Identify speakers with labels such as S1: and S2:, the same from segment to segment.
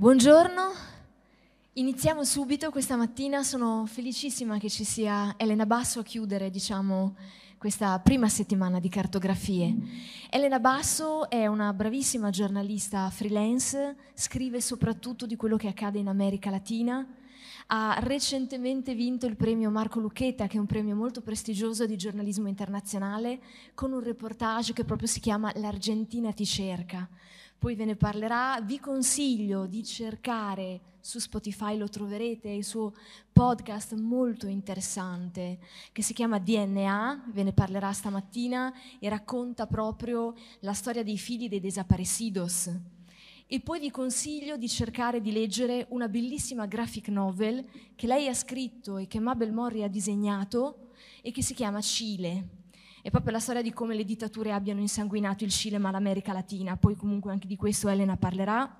S1: Buongiorno, iniziamo subito questa mattina, sono felicissima che ci sia Elena Basso a chiudere, diciamo, questa prima settimana di cartografie. Elena Basso è una bravissima giornalista freelance, scrive soprattutto di quello che accade in America Latina, ha recentemente vinto il premio Marco Lucchetta, che è un premio molto prestigioso di giornalismo internazionale, con un reportage che proprio si chiama L'Argentina ti cerca, poi ve ne parlerà. Vi consiglio di cercare su Spotify, lo troverete, il suo podcast molto interessante che si chiama DNA, ve ne parlerà stamattina e racconta proprio la storia dei figli dei desaparecidos. E poi vi consiglio di cercare di leggere una bellissima graphic novel che lei ha scritto e che Mabel Morri ha disegnato e che si chiama Cile è proprio la storia di come le dittature abbiano insanguinato il Cile ma l'America Latina, poi comunque anche di questo Elena parlerà.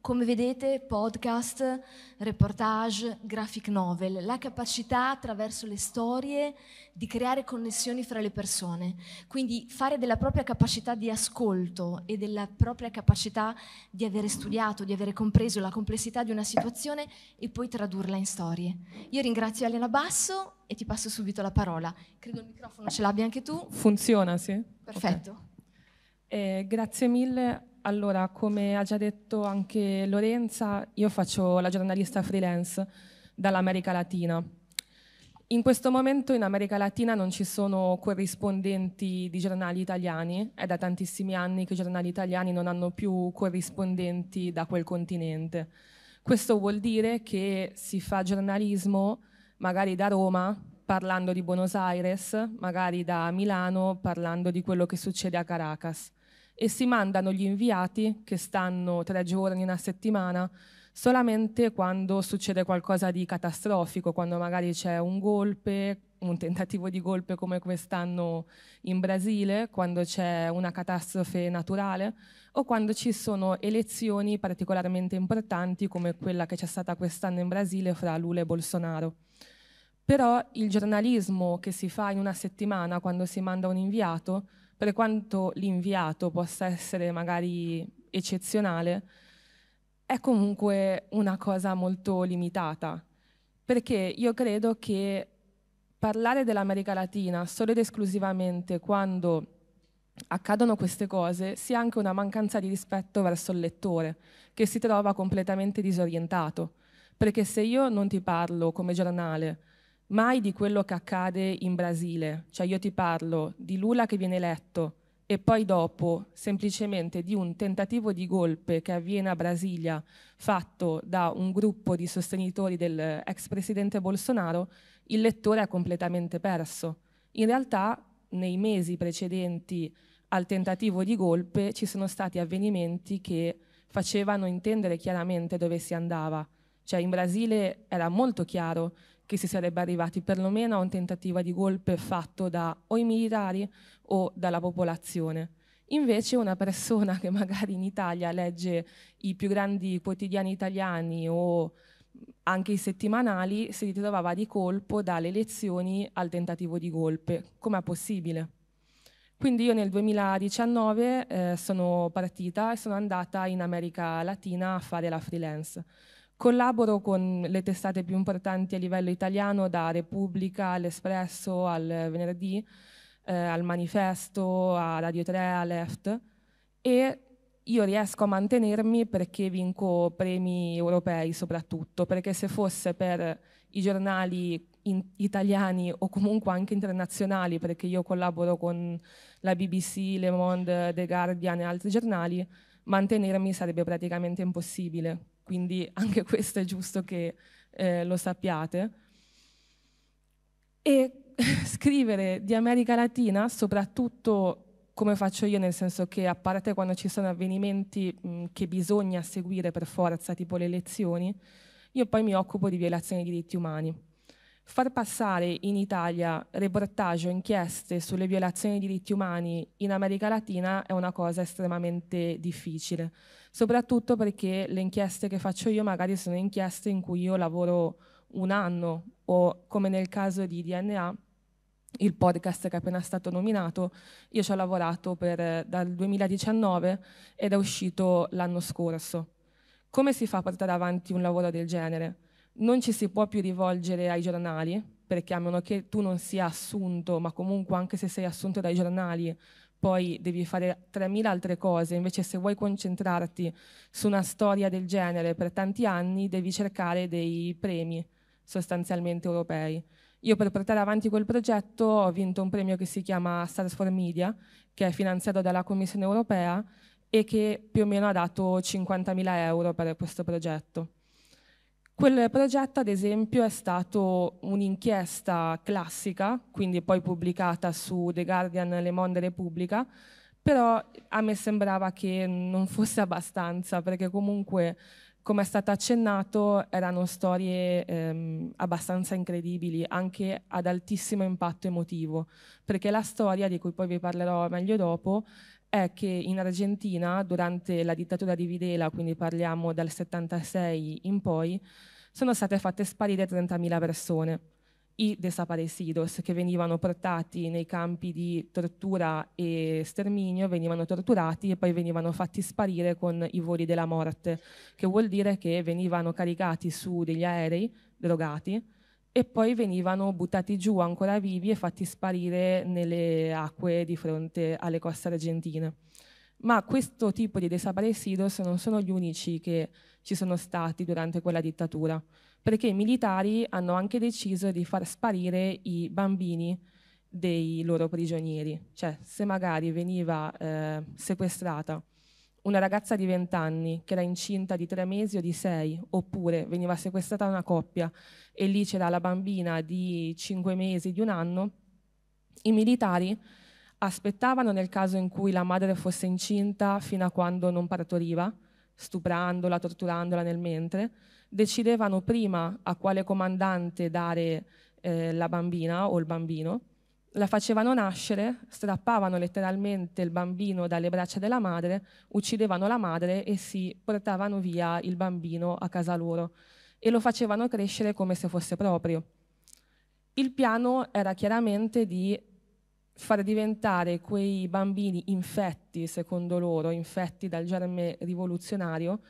S1: Come vedete, podcast, reportage, graphic novel, la capacità attraverso le storie di creare connessioni fra le persone, quindi fare della propria capacità di ascolto e della propria capacità di avere studiato, di avere compreso la complessità di una situazione e poi tradurla in storie. Io ringrazio Elena Basso e ti passo subito la parola. Credo il microfono ce l'abbia anche tu.
S2: Funziona, sì. Perfetto. Okay. Eh, grazie mille allora, come ha già detto anche Lorenza, io faccio la giornalista freelance dall'America Latina. In questo momento in America Latina non ci sono corrispondenti di giornali italiani, è da tantissimi anni che i giornali italiani non hanno più corrispondenti da quel continente. Questo vuol dire che si fa giornalismo magari da Roma parlando di Buenos Aires, magari da Milano parlando di quello che succede a Caracas e si mandano gli inviati che stanno tre giorni, una settimana, solamente quando succede qualcosa di catastrofico, quando magari c'è un golpe, un tentativo di golpe come quest'anno in Brasile, quando c'è una catastrofe naturale o quando ci sono elezioni particolarmente importanti come quella che c'è stata quest'anno in Brasile fra Lula e Bolsonaro. Però il giornalismo che si fa in una settimana quando si manda un inviato per quanto l'inviato possa essere magari eccezionale, è comunque una cosa molto limitata, perché io credo che parlare dell'America Latina solo ed esclusivamente quando accadono queste cose sia anche una mancanza di rispetto verso il lettore, che si trova completamente disorientato. Perché se io non ti parlo come giornale mai di quello che accade in Brasile. Cioè io ti parlo di Lula che viene eletto e poi dopo semplicemente di un tentativo di golpe che avviene a Brasilia fatto da un gruppo di sostenitori dell'ex presidente Bolsonaro, il lettore ha completamente perso. In realtà nei mesi precedenti al tentativo di golpe ci sono stati avvenimenti che facevano intendere chiaramente dove si andava. Cioè in Brasile era molto chiaro che si sarebbe arrivati perlomeno a un tentativo di golpe fatto da o i militari o dalla popolazione. Invece una persona che magari in Italia legge i più grandi quotidiani italiani o anche i settimanali si ritrovava di colpo dalle elezioni al tentativo di golpe. Com'è possibile? Quindi io nel 2019 eh, sono partita e sono andata in America Latina a fare la freelance. Collaboro con le testate più importanti a livello italiano, da Repubblica all'Espresso al Venerdì, eh, al Manifesto, a Radio 3, a Left e io riesco a mantenermi perché vinco premi europei soprattutto, perché se fosse per i giornali in, italiani o comunque anche internazionali, perché io collaboro con la BBC, Le Monde, The Guardian e altri giornali, mantenermi sarebbe praticamente impossibile quindi anche questo è giusto che eh, lo sappiate. E scrivere di America Latina, soprattutto come faccio io, nel senso che a parte quando ci sono avvenimenti mh, che bisogna seguire per forza, tipo le elezioni, io poi mi occupo di violazioni dei diritti umani. Far passare in Italia reportage o inchieste sulle violazioni dei diritti umani in America Latina è una cosa estremamente difficile soprattutto perché le inchieste che faccio io magari sono inchieste in cui io lavoro un anno o come nel caso di DNA, il podcast che è appena stato nominato, io ci ho lavorato per, dal 2019 ed è uscito l'anno scorso. Come si fa a portare avanti un lavoro del genere? Non ci si può più rivolgere ai giornali, perché a meno che tu non sia assunto, ma comunque anche se sei assunto dai giornali, poi devi fare 3.000 altre cose, invece se vuoi concentrarti su una storia del genere per tanti anni devi cercare dei premi sostanzialmente europei. Io per portare avanti quel progetto ho vinto un premio che si chiama Stars for Media, che è finanziato dalla Commissione europea e che più o meno ha dato 50.000 euro per questo progetto. Quel progetto, ad esempio, è stato un'inchiesta classica, quindi poi pubblicata su The Guardian, Le Monde Repubblica, però a me sembrava che non fosse abbastanza, perché comunque come è stato accennato, erano storie ehm, abbastanza incredibili, anche ad altissimo impatto emotivo, perché la storia, di cui poi vi parlerò meglio dopo, è che in Argentina, durante la dittatura di Videla, quindi parliamo dal 76 in poi, sono state fatte sparire 30.000 persone, i desaparecidos, che venivano portati nei campi di tortura e sterminio, venivano torturati e poi venivano fatti sparire con i voli della morte, che vuol dire che venivano caricati su degli aerei drogati, e poi venivano buttati giù ancora vivi e fatti sparire nelle acque di fronte alle coste argentine. Ma questo tipo di desaparecidos non sono gli unici che ci sono stati durante quella dittatura, perché i militari hanno anche deciso di far sparire i bambini dei loro prigionieri, cioè se magari veniva eh, sequestrata una ragazza di 20 anni che era incinta di 3 mesi o di 6, oppure veniva sequestrata una coppia e lì c'era la bambina di 5 mesi, di un anno, i militari aspettavano nel caso in cui la madre fosse incinta fino a quando non partoriva, stuprandola, torturandola nel mentre, decidevano prima a quale comandante dare eh, la bambina o il bambino la facevano nascere, strappavano letteralmente il bambino dalle braccia della madre, uccidevano la madre e si portavano via il bambino a casa loro e lo facevano crescere come se fosse proprio. Il piano era chiaramente di far diventare quei bambini infetti, secondo loro, infetti dal germe rivoluzionario,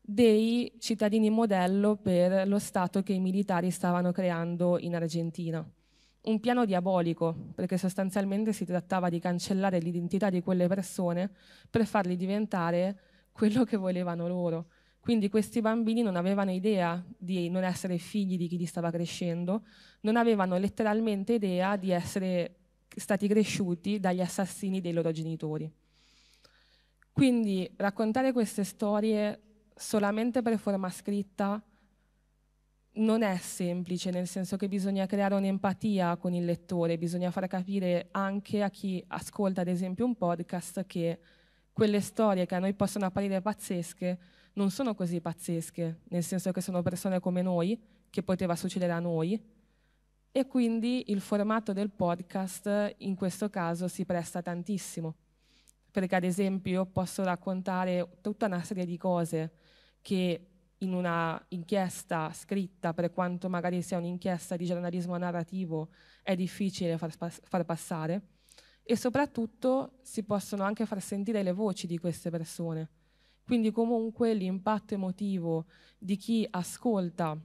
S2: dei cittadini modello per lo Stato che i militari stavano creando in Argentina un piano diabolico, perché sostanzialmente si trattava di cancellare l'identità di quelle persone per farli diventare quello che volevano loro. Quindi questi bambini non avevano idea di non essere figli di chi li stava crescendo, non avevano letteralmente idea di essere stati cresciuti dagli assassini dei loro genitori. Quindi raccontare queste storie solamente per forma scritta non è semplice, nel senso che bisogna creare un'empatia con il lettore, bisogna far capire anche a chi ascolta ad esempio un podcast che quelle storie che a noi possono apparire pazzesche non sono così pazzesche, nel senso che sono persone come noi, che poteva succedere a noi, e quindi il formato del podcast in questo caso si presta tantissimo, perché ad esempio posso raccontare tutta una serie di cose che in una inchiesta scritta, per quanto magari sia un'inchiesta di giornalismo narrativo, è difficile far, far passare e soprattutto si possono anche far sentire le voci di queste persone. Quindi comunque l'impatto emotivo di chi ascolta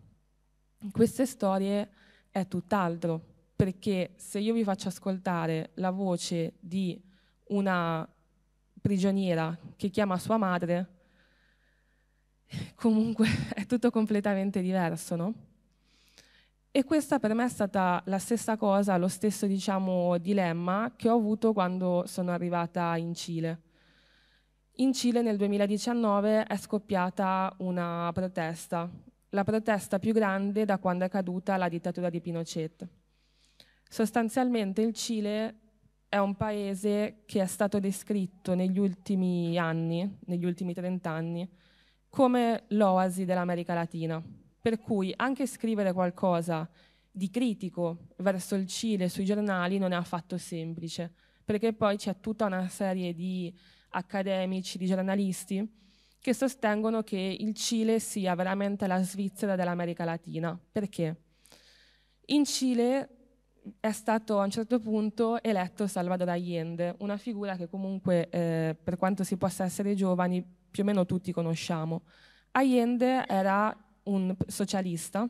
S2: queste storie è tutt'altro, perché se io vi faccio ascoltare la voce di una prigioniera che chiama sua madre, comunque è tutto completamente diverso, no? E questa per me è stata la stessa cosa, lo stesso diciamo, dilemma che ho avuto quando sono arrivata in Cile. In Cile nel 2019 è scoppiata una protesta, la protesta più grande da quando è caduta la dittatura di Pinochet. Sostanzialmente il Cile è un paese che è stato descritto negli ultimi anni, negli ultimi trent'anni, anni, come l'oasi dell'America Latina, per cui anche scrivere qualcosa di critico verso il Cile sui giornali non è affatto semplice, perché poi c'è tutta una serie di accademici, di giornalisti che sostengono che il Cile sia veramente la Svizzera dell'America Latina. Perché? In Cile è stato a un certo punto eletto Salvador Allende, una figura che comunque, eh, per quanto si possa essere giovani, più o meno tutti conosciamo. Allende era un socialista,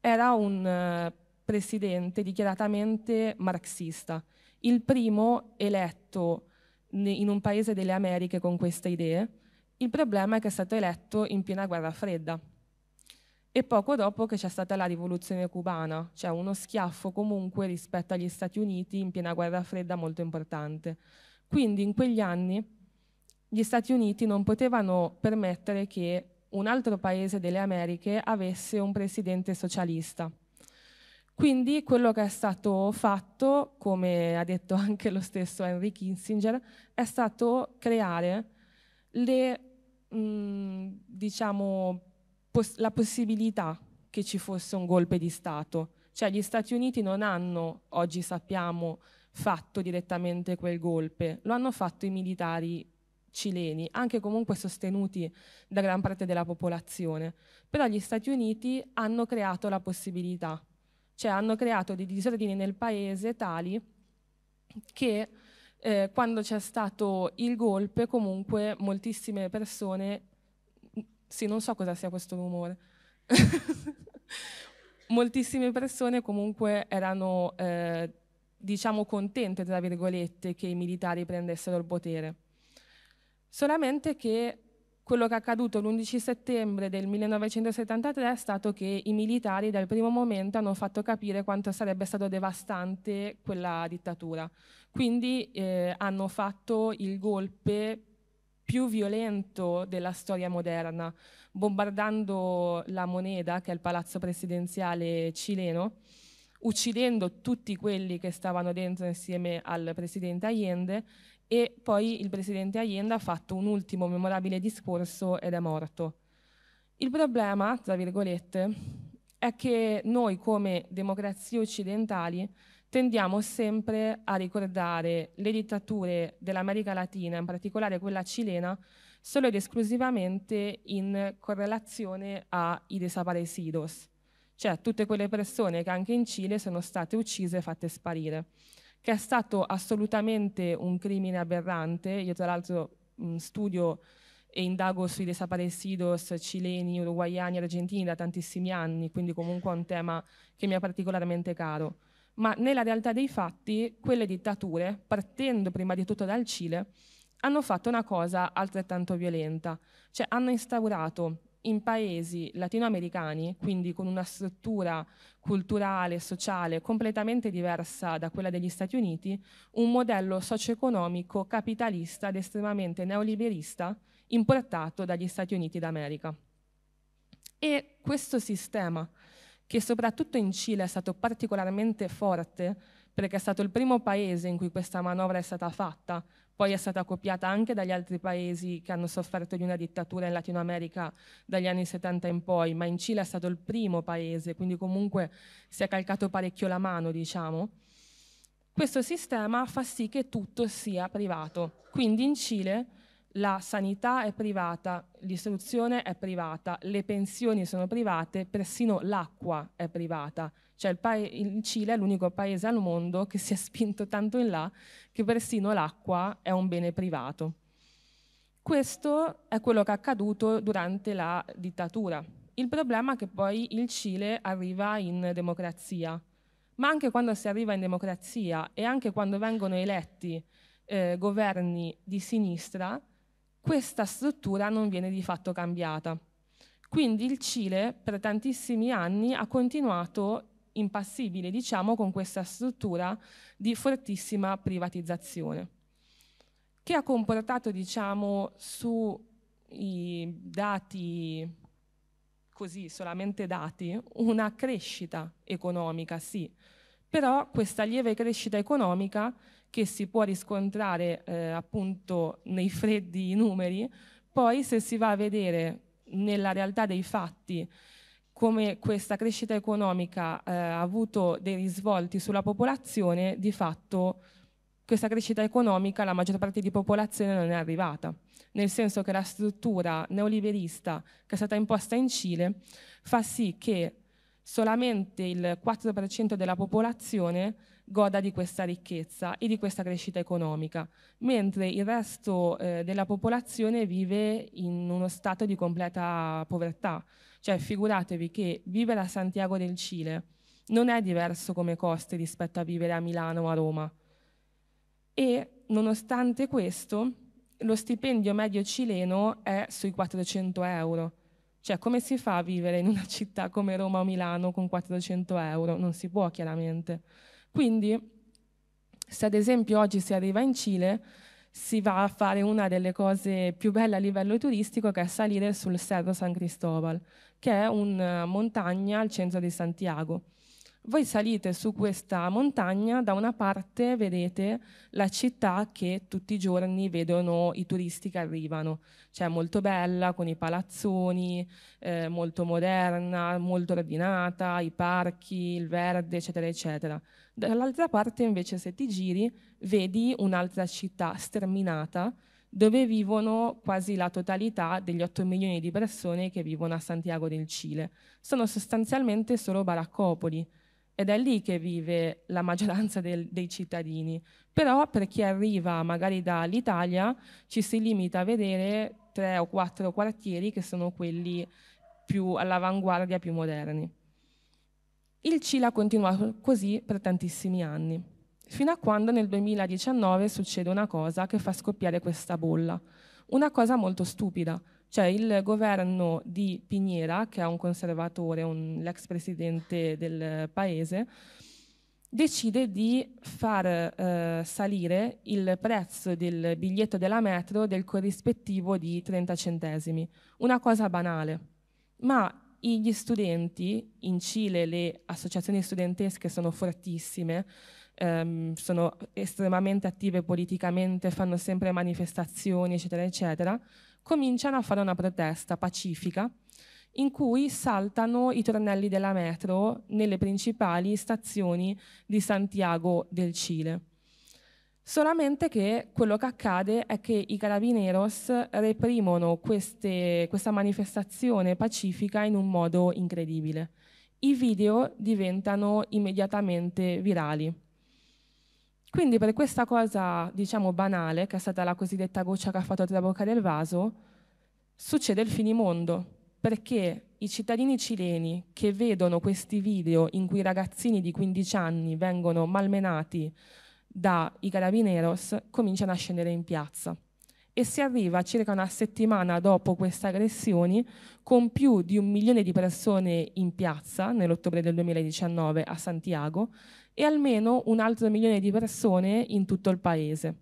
S2: era un eh, presidente dichiaratamente marxista, il primo eletto in un paese delle Americhe con queste idee. Il problema è che è stato eletto in piena guerra fredda e poco dopo che c'è stata la rivoluzione cubana, cioè uno schiaffo comunque rispetto agli Stati Uniti in piena guerra fredda molto importante. Quindi in quegli anni gli Stati Uniti non potevano permettere che un altro paese delle Americhe avesse un presidente socialista. Quindi quello che è stato fatto, come ha detto anche lo stesso Henry Kissinger, è stato creare le, mh, mm, diciamo, pos la possibilità che ci fosse un golpe di Stato. Cioè gli Stati Uniti non hanno, oggi sappiamo, fatto direttamente quel golpe, lo hanno fatto i militari cileni, anche comunque sostenuti da gran parte della popolazione. Però gli Stati Uniti hanno creato la possibilità, cioè hanno creato dei disordini nel paese tali che eh, quando c'è stato il golpe comunque moltissime persone, sì non so cosa sia questo rumore, moltissime persone comunque erano eh, diciamo contente tra virgolette che i militari prendessero il potere. Solamente che quello che è accaduto l'11 settembre del 1973 è stato che i militari dal primo momento hanno fatto capire quanto sarebbe stato devastante quella dittatura. Quindi eh, hanno fatto il golpe più violento della storia moderna, bombardando la moneda, che è il palazzo presidenziale cileno, uccidendo tutti quelli che stavano dentro insieme al presidente Allende e poi il presidente Allende ha fatto un ultimo memorabile discorso ed è morto. Il problema, tra virgolette, è che noi come democrazie occidentali tendiamo sempre a ricordare le dittature dell'America Latina, in particolare quella cilena, solo ed esclusivamente in correlazione ai desaparecidos, cioè tutte quelle persone che anche in Cile sono state uccise e fatte sparire che è stato assolutamente un crimine aberrante. Io tra l'altro studio e indago sui desaparecidos cileni, uruguayani, argentini da tantissimi anni, quindi comunque è un tema che mi è particolarmente caro. Ma nella realtà dei fatti, quelle dittature, partendo prima di tutto dal Cile, hanno fatto una cosa altrettanto violenta, cioè hanno instaurato in paesi latinoamericani, quindi con una struttura culturale e sociale completamente diversa da quella degli Stati Uniti, un modello socio-economico capitalista ed estremamente neoliberista importato dagli Stati Uniti d'America. E questo sistema, che soprattutto in Cile è stato particolarmente forte, perché è stato il primo paese in cui questa manovra è stata fatta, poi è stata copiata anche dagli altri paesi che hanno sofferto di una dittatura in Latino America dagli anni 70 in poi, ma in Cile è stato il primo paese, quindi comunque si è calcato parecchio la mano, diciamo. Questo sistema fa sì che tutto sia privato, quindi in Cile la sanità è privata, l'istruzione è privata, le pensioni sono private, persino l'acqua è privata. Cioè il, il Cile è l'unico paese al mondo che si è spinto tanto in là che persino l'acqua è un bene privato. Questo è quello che è accaduto durante la dittatura. Il problema è che poi il Cile arriva in democrazia, ma anche quando si arriva in democrazia e anche quando vengono eletti eh, governi di sinistra, questa struttura non viene di fatto cambiata. Quindi il Cile per tantissimi anni ha continuato impassibile, diciamo, con questa struttura di fortissima privatizzazione, che ha comportato, diciamo, sui dati, così solamente dati, una crescita economica, sì, però questa lieve crescita economica che si può riscontrare eh, appunto nei freddi numeri, poi se si va a vedere nella realtà dei fatti come questa crescita economica eh, ha avuto dei risvolti sulla popolazione, di fatto questa crescita economica la maggior parte di popolazione non è arrivata, nel senso che la struttura neoliberista che è stata imposta in Cile fa sì che solamente il 4% della popolazione goda di questa ricchezza e di questa crescita economica, mentre il resto eh, della popolazione vive in uno stato di completa povertà. Cioè figuratevi che vivere a Santiago del Cile non è diverso come costi rispetto a vivere a Milano o a Roma. E nonostante questo, lo stipendio medio cileno è sui 400 euro. Cioè, come si fa a vivere in una città come Roma o Milano con 400 euro? Non si può, chiaramente. Quindi, se ad esempio oggi si arriva in Cile, si va a fare una delle cose più belle a livello turistico, che è salire sul Cerro San Cristobal, che è una eh, montagna al centro di Santiago. Voi salite su questa montagna, da una parte vedete la città che tutti i giorni vedono i turisti che arrivano, cioè molto bella, con i palazzoni, eh, molto moderna, molto ordinata, i parchi, il verde, eccetera, eccetera. Dall'altra parte invece se ti giri vedi un'altra città sterminata dove vivono quasi la totalità degli 8 milioni di persone che vivono a Santiago del Cile. Sono sostanzialmente solo baraccopoli ed è lì che vive la maggioranza del, dei cittadini. Però per chi arriva magari dall'Italia ci si limita a vedere tre o quattro quartieri che sono quelli più all'avanguardia, più moderni. Il Cile ha continuato così per tantissimi anni, fino a quando nel 2019 succede una cosa che fa scoppiare questa bolla. Una cosa molto stupida, cioè il governo di Pignera, che è un conservatore, l'ex presidente del paese, decide di far eh, salire il prezzo del biglietto della metro del corrispettivo di 30 centesimi. Una cosa banale, ma gli studenti, in Cile le associazioni studentesche sono fortissime, ehm, sono estremamente attive politicamente, fanno sempre manifestazioni, eccetera, eccetera, cominciano a fare una protesta pacifica in cui saltano i tornelli della metro nelle principali stazioni di Santiago del Cile. Solamente che quello che accade è che i carabineros reprimono queste, questa manifestazione pacifica in un modo incredibile. I video diventano immediatamente virali. Quindi per questa cosa, diciamo, banale, che è stata la cosiddetta goccia che ha fatto traboccare il vaso, succede il finimondo, perché i cittadini cileni che vedono questi video in cui i ragazzini di 15 anni vengono malmenati dai carabineros cominciano a scendere in piazza e si arriva circa una settimana dopo queste aggressioni con più di un milione di persone in piazza nell'ottobre del 2019 a Santiago e almeno un altro milione di persone in tutto il paese.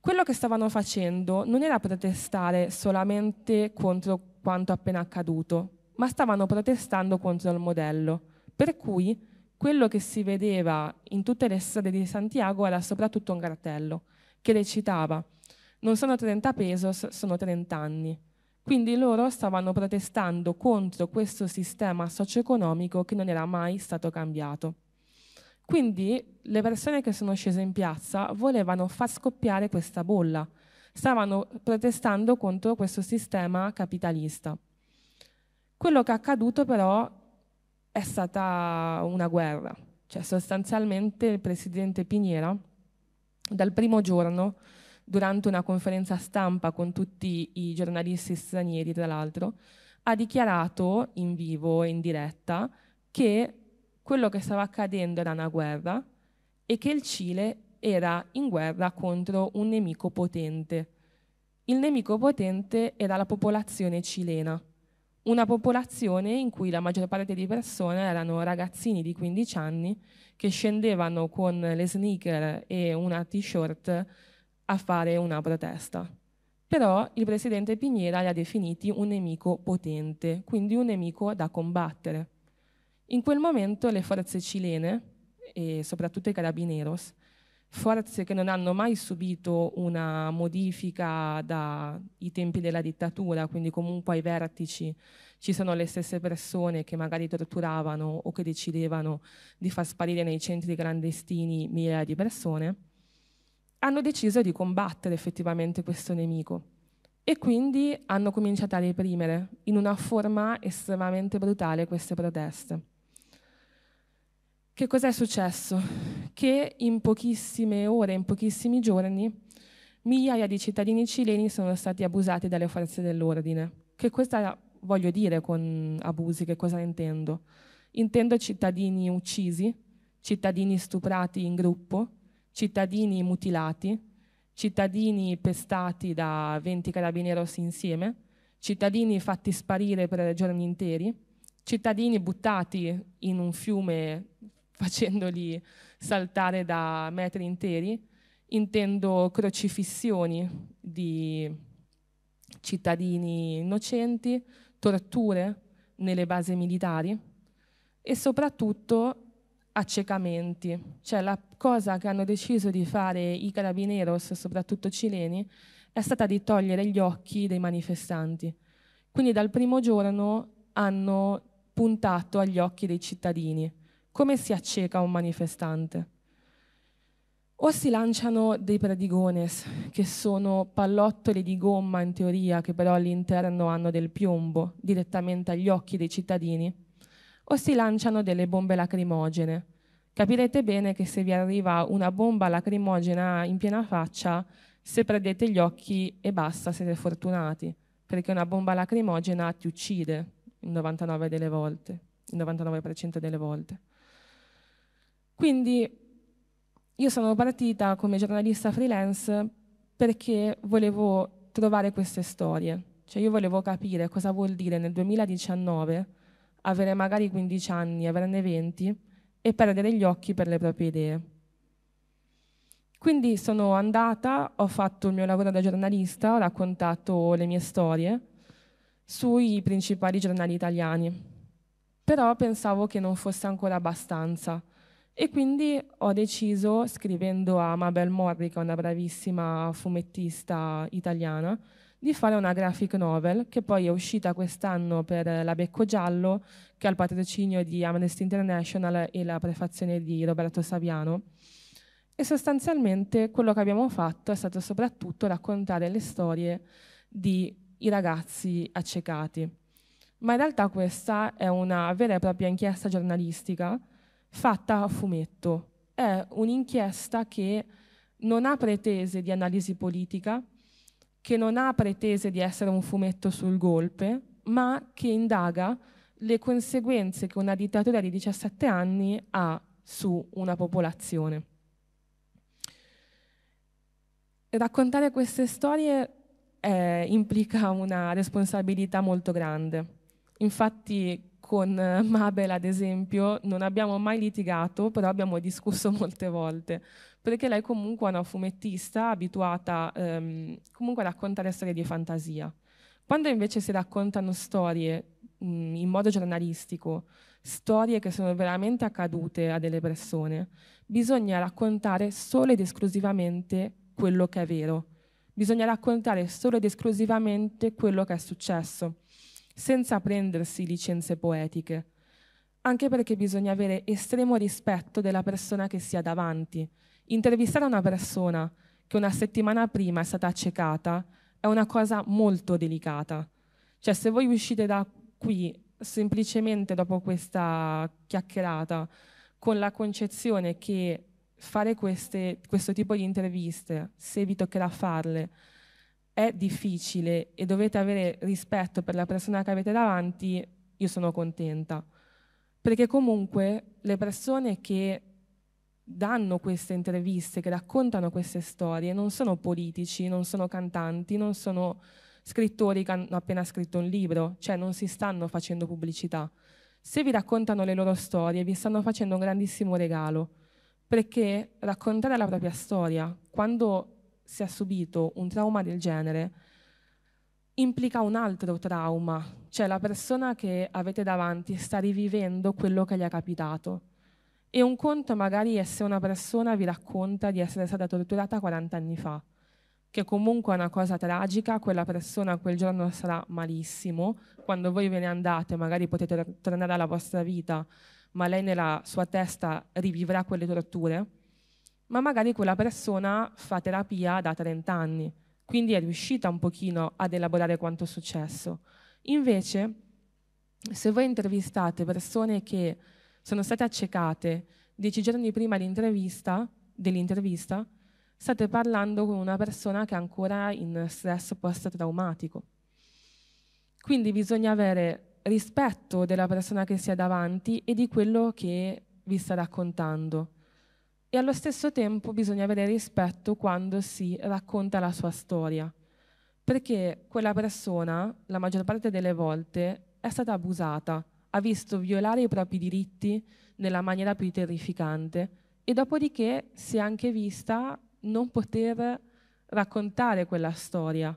S2: Quello che stavano facendo non era protestare solamente contro quanto appena accaduto, ma stavano protestando contro il modello, per cui quello che si vedeva in tutte le strade di Santiago era soprattutto un cartello che recitava non sono 30 pesos, sono 30 anni. Quindi loro stavano protestando contro questo sistema socio-economico che non era mai stato cambiato. Quindi le persone che sono scese in piazza volevano far scoppiare questa bolla, stavano protestando contro questo sistema capitalista. Quello che è accaduto però è stata una guerra. Cioè sostanzialmente il presidente Piniera dal primo giorno, durante una conferenza stampa con tutti i giornalisti stranieri, tra l'altro, ha dichiarato in vivo e in diretta che quello che stava accadendo era una guerra e che il Cile era in guerra contro un nemico potente. Il nemico potente era la popolazione cilena una popolazione in cui la maggior parte di persone erano ragazzini di 15 anni che scendevano con le sneaker e una t-shirt a fare una protesta. Però il presidente Pignera li ha definiti un nemico potente, quindi un nemico da combattere. In quel momento le forze cilene, e soprattutto i carabineros, forze che non hanno mai subito una modifica dai tempi della dittatura, quindi comunque ai vertici ci sono le stesse persone che magari torturavano o che decidevano di far sparire nei centri clandestini migliaia di persone, hanno deciso di combattere effettivamente questo nemico e quindi hanno cominciato a reprimere in una forma estremamente brutale queste proteste. Che cos'è successo? Che in pochissime ore, in pochissimi giorni, migliaia di cittadini cileni sono stati abusati dalle forze dell'ordine. Che cosa voglio dire con abusi? Che cosa intendo? Intendo cittadini uccisi, cittadini stuprati in gruppo, cittadini mutilati, cittadini pestati da 20 carabineros insieme, cittadini fatti sparire per giorni interi, cittadini buttati in un fiume facendoli saltare da metri interi, intendo crocifissioni di cittadini innocenti, torture nelle basi militari e soprattutto accecamenti. Cioè la cosa che hanno deciso di fare i carabineros, soprattutto cileni, è stata di togliere gli occhi dei manifestanti. Quindi dal primo giorno hanno puntato agli occhi dei cittadini come si acceca un manifestante? O si lanciano dei predigones, che sono pallottole di gomma in teoria, che però all'interno hanno del piombo, direttamente agli occhi dei cittadini, o si lanciano delle bombe lacrimogene. Capirete bene che se vi arriva una bomba lacrimogena in piena faccia, se perdete gli occhi e basta, siete fortunati, perché una bomba lacrimogena ti uccide il 99% delle volte. Il 99% delle volte. Quindi io sono partita come giornalista freelance perché volevo trovare queste storie, cioè io volevo capire cosa vuol dire nel 2019 avere magari 15 anni, averne 20 e perdere gli occhi per le proprie idee. Quindi sono andata, ho fatto il mio lavoro da giornalista, ho raccontato le mie storie sui principali giornali italiani, però pensavo che non fosse ancora abbastanza e quindi ho deciso, scrivendo a Mabel Morri, che è una bravissima fumettista italiana, di fare una graphic novel che poi è uscita quest'anno per la Becco Giallo, che ha il patrocinio di Amnesty International e la prefazione di Roberto Saviano. E sostanzialmente quello che abbiamo fatto è stato soprattutto raccontare le storie di i ragazzi accecati. Ma in realtà questa è una vera e propria inchiesta giornalistica fatta a fumetto. È un'inchiesta che non ha pretese di analisi politica, che non ha pretese di essere un fumetto sul golpe, ma che indaga le conseguenze che una dittatura di 17 anni ha su una popolazione. Raccontare queste storie eh, implica una responsabilità molto grande. Infatti con eh, Mabel, ad esempio, non abbiamo mai litigato, però abbiamo discusso molte volte, perché lei comunque è una fumettista abituata ehm, comunque a raccontare storie di fantasia. Quando invece si raccontano storie mh, mm, in modo giornalistico, storie che sono veramente accadute a delle persone, bisogna raccontare solo ed esclusivamente quello che è vero. Bisogna raccontare solo ed esclusivamente quello che è successo senza prendersi licenze poetiche, anche perché bisogna avere estremo rispetto della persona che si ha davanti. Intervistare una persona che una settimana prima è stata accecata è una cosa molto delicata. Cioè, se voi uscite da qui semplicemente dopo questa chiacchierata con la concezione che fare queste, questo tipo di interviste, se vi toccherà farle, è difficile e dovete avere rispetto per la persona che avete davanti, io sono contenta. Perché comunque le persone che danno queste interviste, che raccontano queste storie, non sono politici, non sono cantanti, non sono scrittori che hanno appena scritto un libro, cioè non si stanno facendo pubblicità. Se vi raccontano le loro storie, vi stanno facendo un grandissimo regalo, perché raccontare la propria storia, quando se ha subito un trauma del genere, implica un altro trauma, cioè la persona che avete davanti sta rivivendo quello che gli è capitato. E un conto magari è se una persona vi racconta di essere stata torturata 40 anni fa, che comunque è una cosa tragica, quella persona quel giorno sarà malissimo, quando voi ve ne andate magari potete tornare alla vostra vita, ma lei nella sua testa rivivrà quelle torture ma magari quella persona fa terapia da 30 anni, quindi è riuscita un pochino ad elaborare quanto è successo. Invece, se voi intervistate persone che sono state accecate dieci giorni prima dell'intervista, dell state parlando con una persona che è ancora in stress post-traumatico. Quindi bisogna avere rispetto della persona che si è davanti e di quello che vi sta raccontando e allo stesso tempo bisogna avere rispetto quando si racconta la sua storia, perché quella persona, la maggior parte delle volte, è stata abusata, ha visto violare i propri diritti nella maniera più terrificante e dopodiché si è anche vista non poter raccontare quella storia,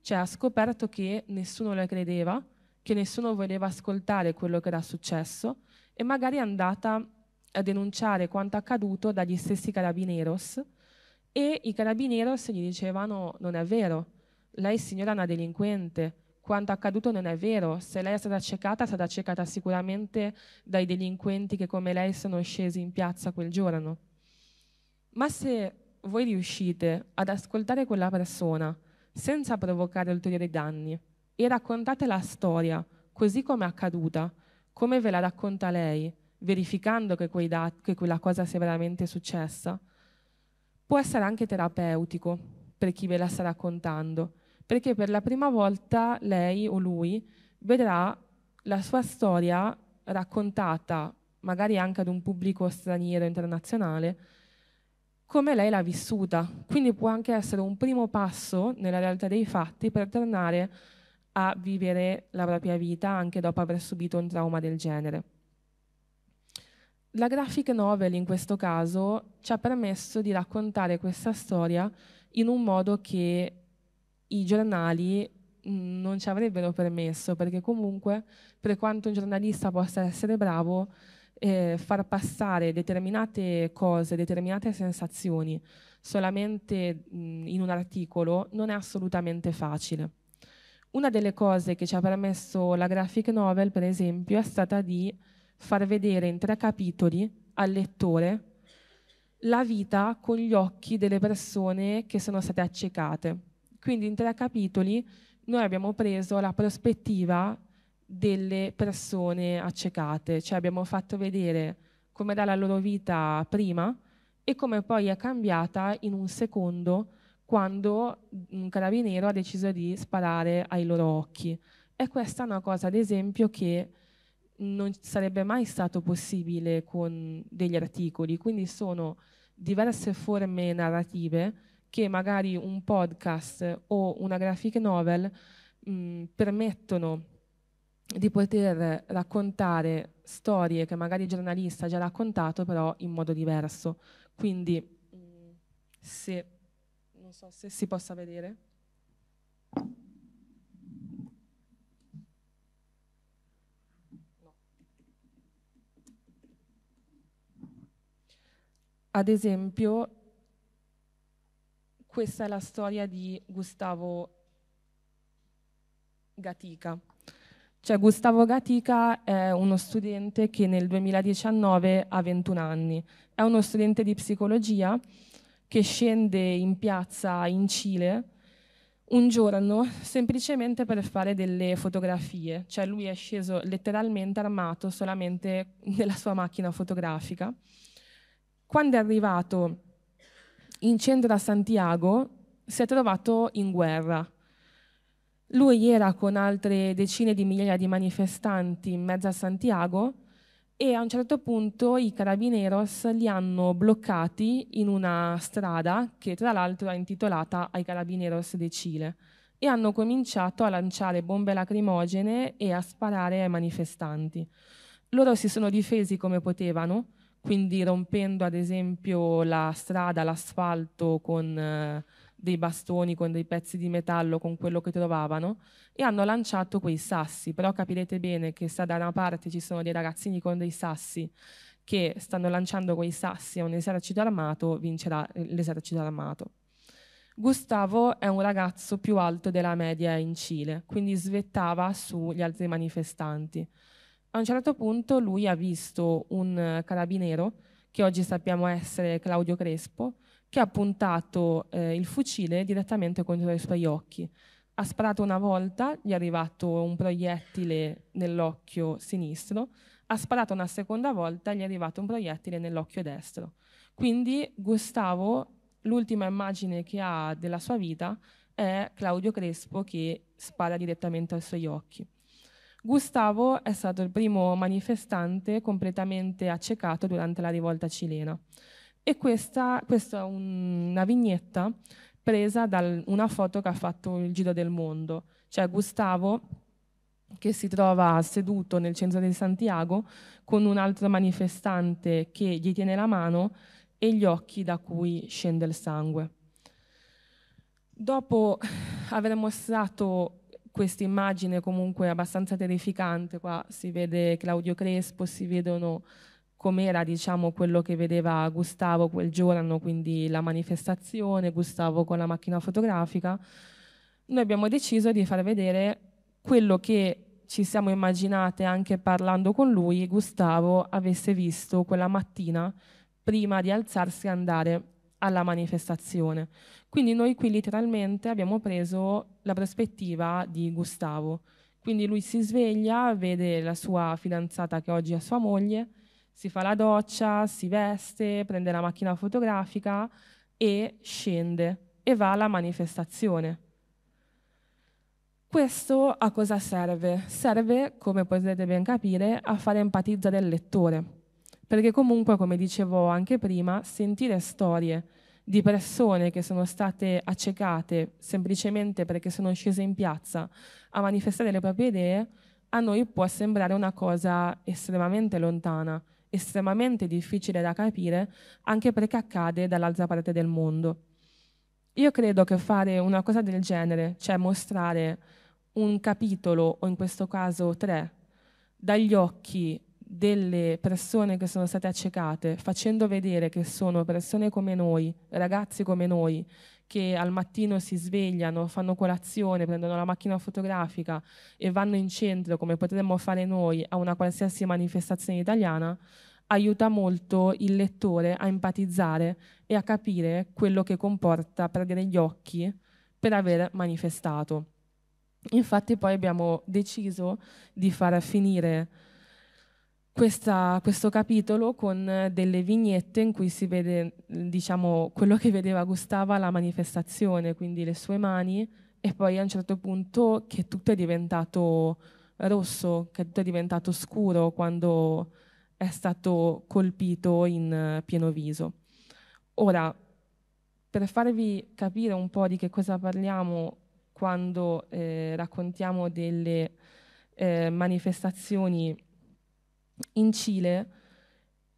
S2: cioè ha scoperto che nessuno le credeva, che nessuno voleva ascoltare quello che era successo e magari è andata a denunciare quanto accaduto dagli stessi carabineros e i carabineros gli dicevano non è vero, lei signora è una delinquente, quanto accaduto non è vero, se lei è stata accecata è stata accecata sicuramente dai delinquenti che come lei sono scesi in piazza quel giorno. Ma se voi riuscite ad ascoltare quella persona senza provocare ulteriori danni e raccontate la storia così come è accaduta, come ve la racconta lei, verificando che, che quella cosa sia veramente successa, può essere anche terapeutico per chi ve la sta raccontando, perché per la prima volta lei o lui vedrà la sua storia raccontata magari anche ad un pubblico straniero internazionale, come lei l'ha vissuta. Quindi può anche essere un primo passo nella realtà dei fatti per tornare a vivere la propria vita anche dopo aver subito un trauma del genere. La graphic novel in questo caso ci ha permesso di raccontare questa storia in un modo che i giornali mm, non ci avrebbero permesso, perché comunque per quanto un giornalista possa essere bravo, eh, far passare determinate cose, determinate sensazioni solamente mh, mm, in un articolo non è assolutamente facile. Una delle cose che ci ha permesso la graphic novel, per esempio, è stata di far vedere in tre capitoli al lettore la vita con gli occhi delle persone che sono state accecate. Quindi in tre capitoli noi abbiamo preso la prospettiva delle persone accecate, cioè abbiamo fatto vedere come era la loro vita prima e come poi è cambiata in un secondo quando un carabiniero ha deciso di sparare ai loro occhi. E questa è una cosa, ad esempio, che non sarebbe mai stato possibile con degli articoli, quindi sono diverse forme narrative che magari un podcast o una graphic novel mh, mm, permettono di poter raccontare storie che magari il giornalista ha già raccontato, però in modo diverso. Quindi, mm, se, non so se si possa vedere. Ad esempio, questa è la storia di Gustavo Gatica. Cioè, Gustavo Gatica è uno studente che nel 2019 ha 21 anni. È uno studente di psicologia che scende in piazza in Cile un giorno semplicemente per fare delle fotografie. Cioè, lui è sceso letteralmente armato solamente nella sua macchina fotografica quando è arrivato in centro a Santiago, si è trovato in guerra. Lui era con altre decine di migliaia di manifestanti in mezzo a Santiago e a un certo punto i carabineros li hanno bloccati in una strada che tra l'altro è intitolata ai carabineros del Cile e hanno cominciato a lanciare bombe lacrimogene e a sparare ai manifestanti. Loro si sono difesi come potevano, quindi rompendo ad esempio la strada, l'asfalto con eh, dei bastoni, con dei pezzi di metallo, con quello che trovavano e hanno lanciato quei sassi, però capirete bene che se da una parte ci sono dei ragazzini con dei sassi che stanno lanciando quei sassi a un esercito armato, vincerà eh, l'esercito armato. Gustavo è un ragazzo più alto della media in Cile, quindi svettava sugli altri manifestanti. A un certo punto lui ha visto un eh, carabiniero, che oggi sappiamo essere Claudio Crespo, che ha puntato eh, il fucile direttamente contro i suoi occhi. Ha sparato una volta, gli è arrivato un proiettile nell'occhio sinistro, ha sparato una seconda volta, gli è arrivato un proiettile nell'occhio destro. Quindi Gustavo, l'ultima immagine che ha della sua vita è Claudio Crespo che spara direttamente ai suoi occhi. Gustavo è stato il primo manifestante completamente accecato durante la rivolta cilena. E questa, questa è un, una vignetta presa da una foto che ha fatto il giro del mondo. Cioè Gustavo che si trova seduto nel centro di Santiago con un altro manifestante che gli tiene la mano e gli occhi da cui scende il sangue. Dopo aver mostrato questa immagine comunque abbastanza terrificante, qua si vede Claudio Crespo, si vedono com'era diciamo, quello che vedeva Gustavo quel giorno, quindi la manifestazione, Gustavo con la macchina fotografica, noi abbiamo deciso di far vedere quello che ci siamo immaginate anche parlando con lui, Gustavo avesse visto quella mattina prima di alzarsi e andare alla manifestazione. Quindi noi qui letteralmente abbiamo preso la prospettiva di Gustavo. Quindi lui si sveglia, vede la sua fidanzata che oggi è sua moglie, si fa la doccia, si veste, prende la macchina fotografica e scende e va alla manifestazione. Questo a cosa serve? Serve, come potete ben capire, a fare empatizza del lettore perché comunque, come dicevo anche prima, sentire storie di persone che sono state accecate semplicemente perché sono scese in piazza a manifestare le proprie idee, a noi può sembrare una cosa estremamente lontana, estremamente difficile da capire, anche perché accade dall'altra parte del mondo. Io credo che fare una cosa del genere, cioè mostrare un capitolo, o in questo caso tre, dagli occhi delle persone che sono state accecate, facendo vedere che sono persone come noi, ragazzi come noi, che al mattino si svegliano, fanno colazione, prendono la macchina fotografica e vanno in centro, come potremmo fare noi, a una qualsiasi manifestazione italiana, aiuta molto il lettore a empatizzare e a capire quello che comporta perdere gli occhi per aver manifestato. Infatti poi abbiamo deciso di far finire questa, questo capitolo con eh, delle vignette in cui si vede mm, diciamo, quello che vedeva Gustavo la manifestazione, quindi le sue mani, e poi a un certo punto che tutto è diventato rosso, che tutto è diventato scuro quando è stato colpito in eh, pieno viso. Ora, per farvi capire un po' di che cosa parliamo quando eh, raccontiamo delle eh, manifestazioni in Cile.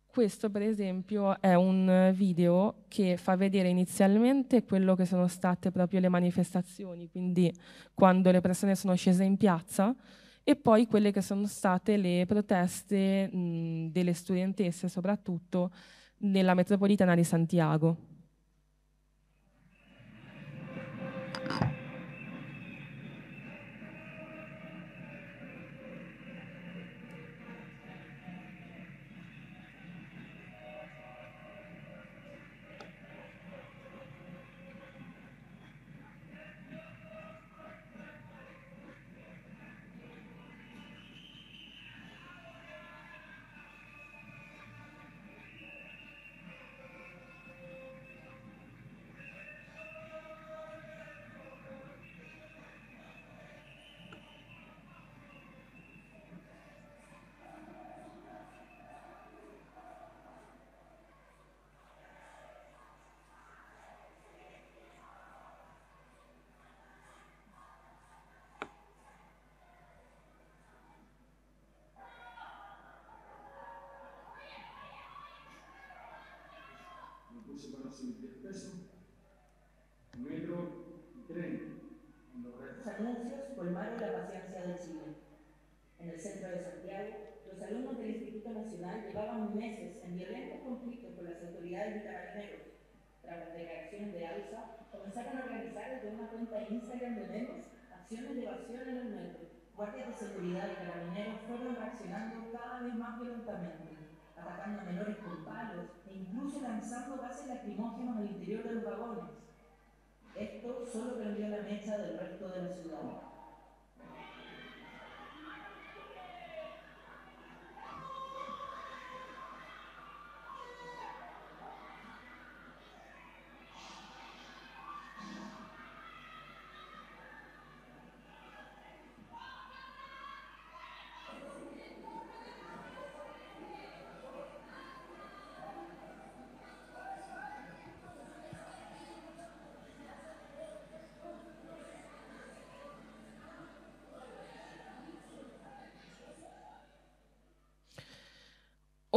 S2: Questo per esempio è un video che fa vedere inizialmente quello che sono state proprio le manifestazioni, quindi quando le persone sono scese in piazza e poi quelle che sono state le proteste mh, delle studentesse soprattutto nella metropolitana di Santiago.
S3: Número 3. Los anuncios colmaron la paciencia del Chile. En el centro de Santiago, los alumnos del Instituto Nacional llevaban meses en violentos conflictos con las autoridades de carabineros. Tras las declaraciones de ALSA, comenzaron a organizar desde una cuenta de Instagram de memes acciones de evasión en el metro. Guardias de seguridad y carabineros fueron reaccionando cada vez más violentamente, atacando a menores con palos, incluso lanzando gases lacrimógenos el interior de los vagones. Esto solo cambió la mecha del resto de la ciudad.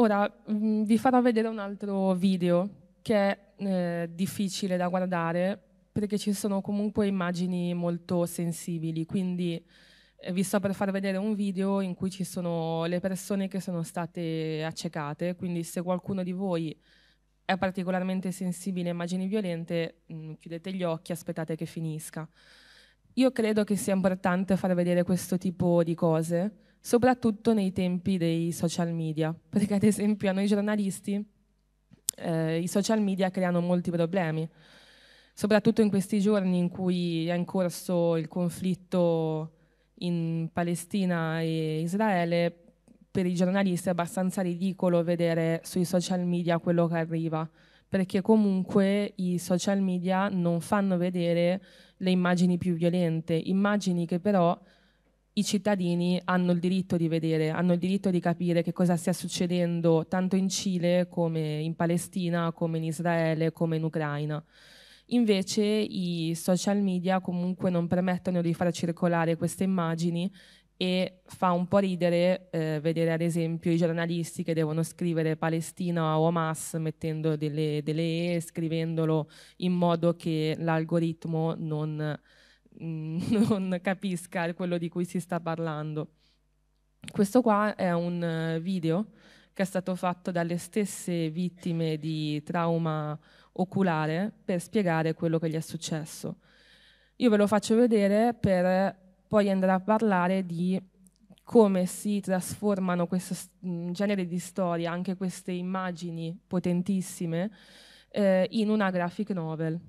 S2: Ora mm, vi farò vedere un altro video che è eh, difficile da guardare perché ci sono comunque immagini molto sensibili, quindi eh, vi sto per far vedere un video in cui ci sono le persone che sono state accecate, quindi se qualcuno di voi è particolarmente sensibile a immagini violente, mh, mm, chiudete gli occhi, e aspettate che finisca. Io credo che sia importante far vedere questo tipo di cose soprattutto nei tempi dei social media, perché ad esempio a noi giornalisti eh, i social media creano molti problemi, soprattutto in questi giorni in cui è in corso il conflitto in Palestina e Israele, per i giornalisti è abbastanza ridicolo vedere sui social media quello che arriva, perché comunque i social media non fanno vedere le immagini più violente, immagini che però i cittadini hanno il diritto di vedere, hanno il diritto di capire che cosa stia succedendo tanto in Cile come in Palestina, come in Israele, come in Ucraina. Invece i social media comunque non permettono di far circolare queste immagini e fa un po' ridere eh, vedere ad esempio i giornalisti che devono scrivere Palestina o Hamas mettendo delle, delle E, scrivendolo in modo che l'algoritmo non Mm, non capisca quello di cui si sta parlando. Questo qua è un eh, video che è stato fatto dalle stesse vittime di trauma oculare per spiegare quello che gli è successo. Io ve lo faccio vedere per poi andare a parlare di come si trasformano questo mm, genere di storia, anche queste immagini potentissime, eh, in una graphic novel.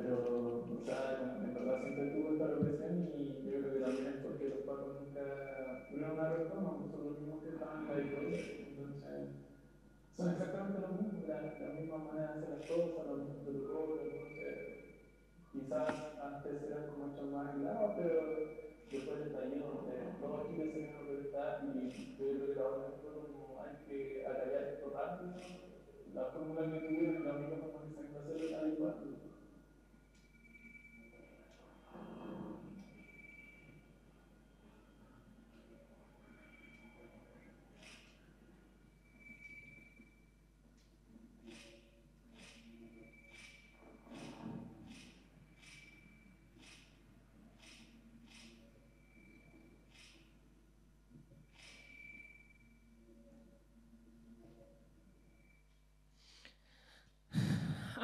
S3: Pero, o sea, en verdad siempre tuvo esta represión y yo creo que también es porque los cuatro nunca tuvieron una reforma, pues son los mismos que estaban ahí Entonces, son exactamente los mismos, la, misma manera de hacer las cosas, los mismos protocolos. Entonces, quizás antes era como mucho más aislados, pero después no sé. todo aquí que se vino a y yo creo que ahora como hay que acallar tanto, la fórmula que tuvieron y la misma forma que se han hacer es igual.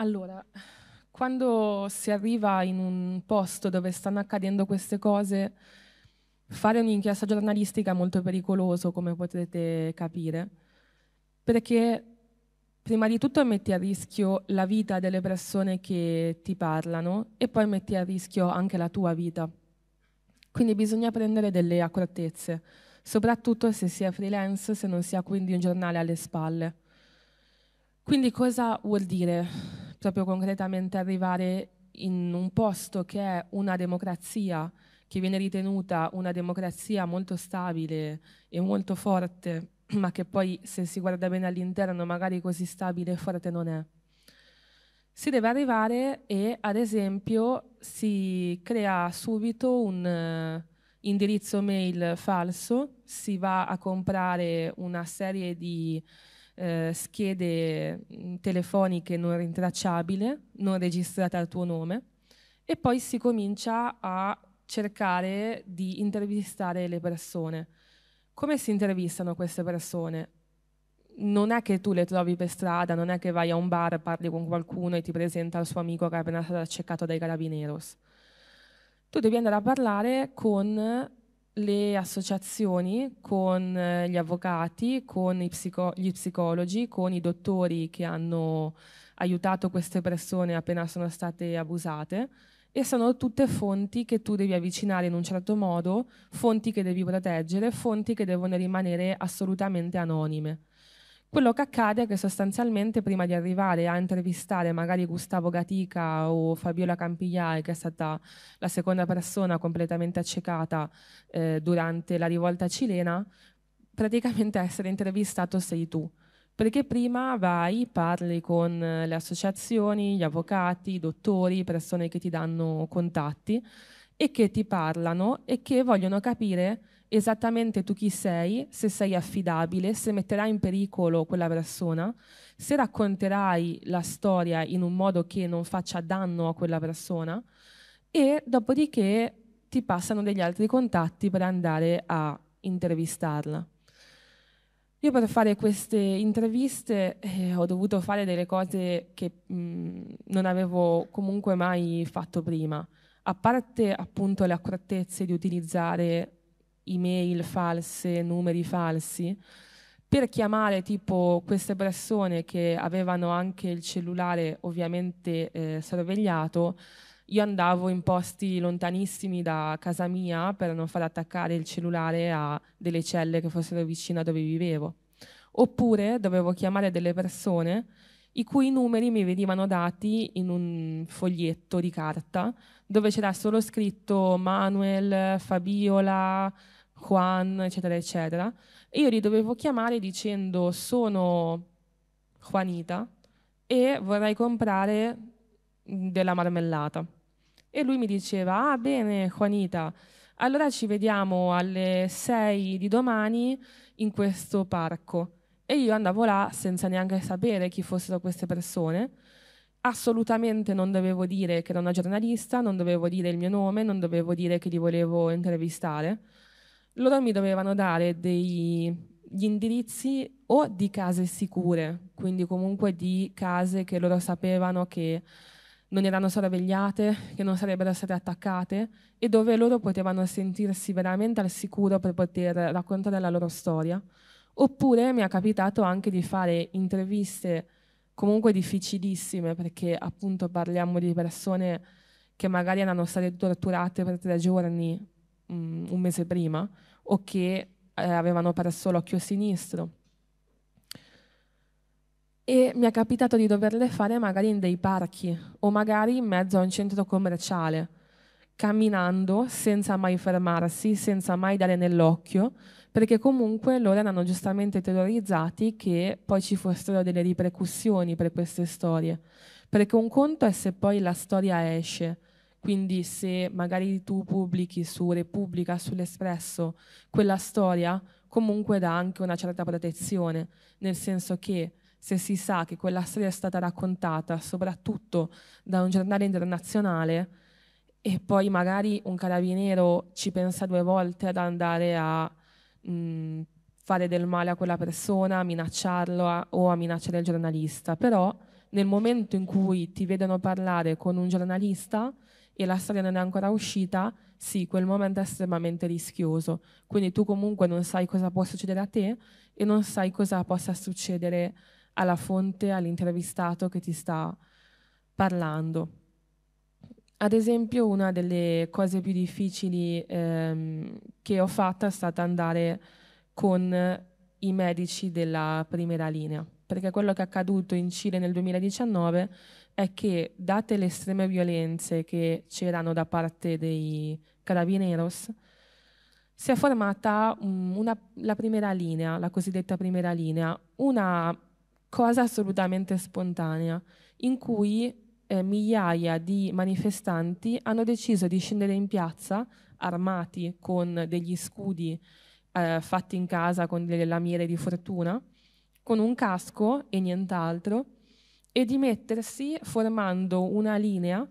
S2: Allora, quando si arriva in un posto dove stanno accadendo queste cose, fare un'inchiesta giornalistica è molto pericoloso, come potrete capire, perché prima di tutto metti a rischio la vita delle persone che ti parlano e poi metti a rischio anche la tua vita. Quindi bisogna prendere delle accortezze, soprattutto se si è freelance, se non si ha quindi un giornale alle spalle. Quindi cosa vuol dire? proprio concretamente arrivare in un posto che è una democrazia, che viene ritenuta una democrazia molto stabile e molto forte, ma che poi se si guarda bene all'interno magari così stabile e forte non è. Si deve arrivare e ad esempio si crea subito un uh, indirizzo mail falso, si va a comprare una serie di eh, schede mm, telefoniche non rintracciabile, non registrate al tuo nome, e poi si comincia a cercare di intervistare le persone. Come si intervistano queste persone? Non è che tu le trovi per strada, non è che vai a un bar, parli con qualcuno e ti presenta il suo amico che è appena stato accecato dai carabineros. Tu devi andare a parlare con le associazioni con eh, gli avvocati, con psico gli psicologi, con i dottori che hanno aiutato queste persone appena sono state abusate e sono tutte fonti che tu devi avvicinare in un certo modo, fonti che devi proteggere, fonti che devono rimanere assolutamente anonime. Quello che accade è che sostanzialmente prima di arrivare a intervistare magari Gustavo Gatica o Fabiola Campigliai, che è stata la seconda persona completamente accecata eh, durante la rivolta cilena, praticamente essere intervistato sei tu. Perché prima vai, parli con eh, le associazioni, gli avvocati, i dottori, persone che ti danno contatti e che ti parlano e che vogliono capire esattamente tu chi sei, se sei affidabile, se metterai in pericolo quella persona, se racconterai la storia in un modo che non faccia danno a quella persona e dopodiché ti passano degli altri contatti per andare a intervistarla. Io per fare queste interviste eh, ho dovuto fare delle cose che mh, mm, non avevo comunque mai fatto prima, a parte appunto le accortezze di utilizzare email false, numeri falsi, per chiamare tipo queste persone che avevano anche il cellulare ovviamente eh, sorvegliato, io andavo in posti lontanissimi da casa mia per non far attaccare il cellulare a delle celle che fossero vicine a dove vivevo. Oppure dovevo chiamare delle persone i cui numeri mi venivano dati in un foglietto di carta dove c'era solo scritto Manuel, Fabiola, Juan, eccetera, eccetera. E io li dovevo chiamare dicendo sono Juanita e vorrei comprare mm, della marmellata. E lui mi diceva, ah bene Juanita, allora ci vediamo alle 6 di domani in questo parco. E io andavo là senza neanche sapere chi fossero queste persone. Assolutamente non dovevo dire che ero una giornalista, non dovevo dire il mio nome, non dovevo dire che li volevo intervistare loro mi dovevano dare degli indirizzi o di case sicure, quindi comunque di case che loro sapevano che non erano sorvegliate, che non sarebbero state attaccate e dove loro potevano sentirsi veramente al sicuro per poter raccontare la loro storia. Oppure mi è capitato anche di fare interviste comunque difficilissime perché appunto parliamo di persone che magari erano state torturate per tre giorni Mm, un mese prima o che eh, avevano perso l'occhio sinistro. E mi è capitato di doverle fare magari in dei parchi o magari in mezzo a un centro commerciale, camminando senza mai fermarsi, senza mai dare nell'occhio, perché comunque loro erano giustamente terrorizzati che poi ci fossero delle ripercussioni per queste storie. Perché un conto è se poi la storia esce, quindi se magari tu pubblichi su Repubblica, sull'Espresso, quella storia comunque dà anche una certa protezione, nel senso che se si sa che quella storia è stata raccontata soprattutto da un giornale internazionale e poi magari un carabiniero ci pensa due volte ad andare a mh, mm, fare del male a quella persona, a minacciarlo a, o a minacciare il giornalista, però nel momento in cui ti vedono parlare con un giornalista e la storia non è ancora uscita, sì, quel momento è estremamente rischioso. Quindi tu comunque non sai cosa può succedere a te e non sai cosa possa succedere alla fonte, all'intervistato che ti sta parlando. Ad esempio, una delle cose più difficili ehm, che ho fatto è stata andare con i medici della primera linea, perché quello che è accaduto in Cile nel 2019 è che, date le estreme violenze che c'erano da parte dei carabineros, si è formata mm, una, la primera linea, la cosiddetta primera linea, una cosa assolutamente spontanea, in cui eh, migliaia di manifestanti hanno deciso di scendere in piazza armati con degli scudi eh, fatti in casa con delle lamiere di fortuna, con un casco e nient'altro, e di mettersi formando una linea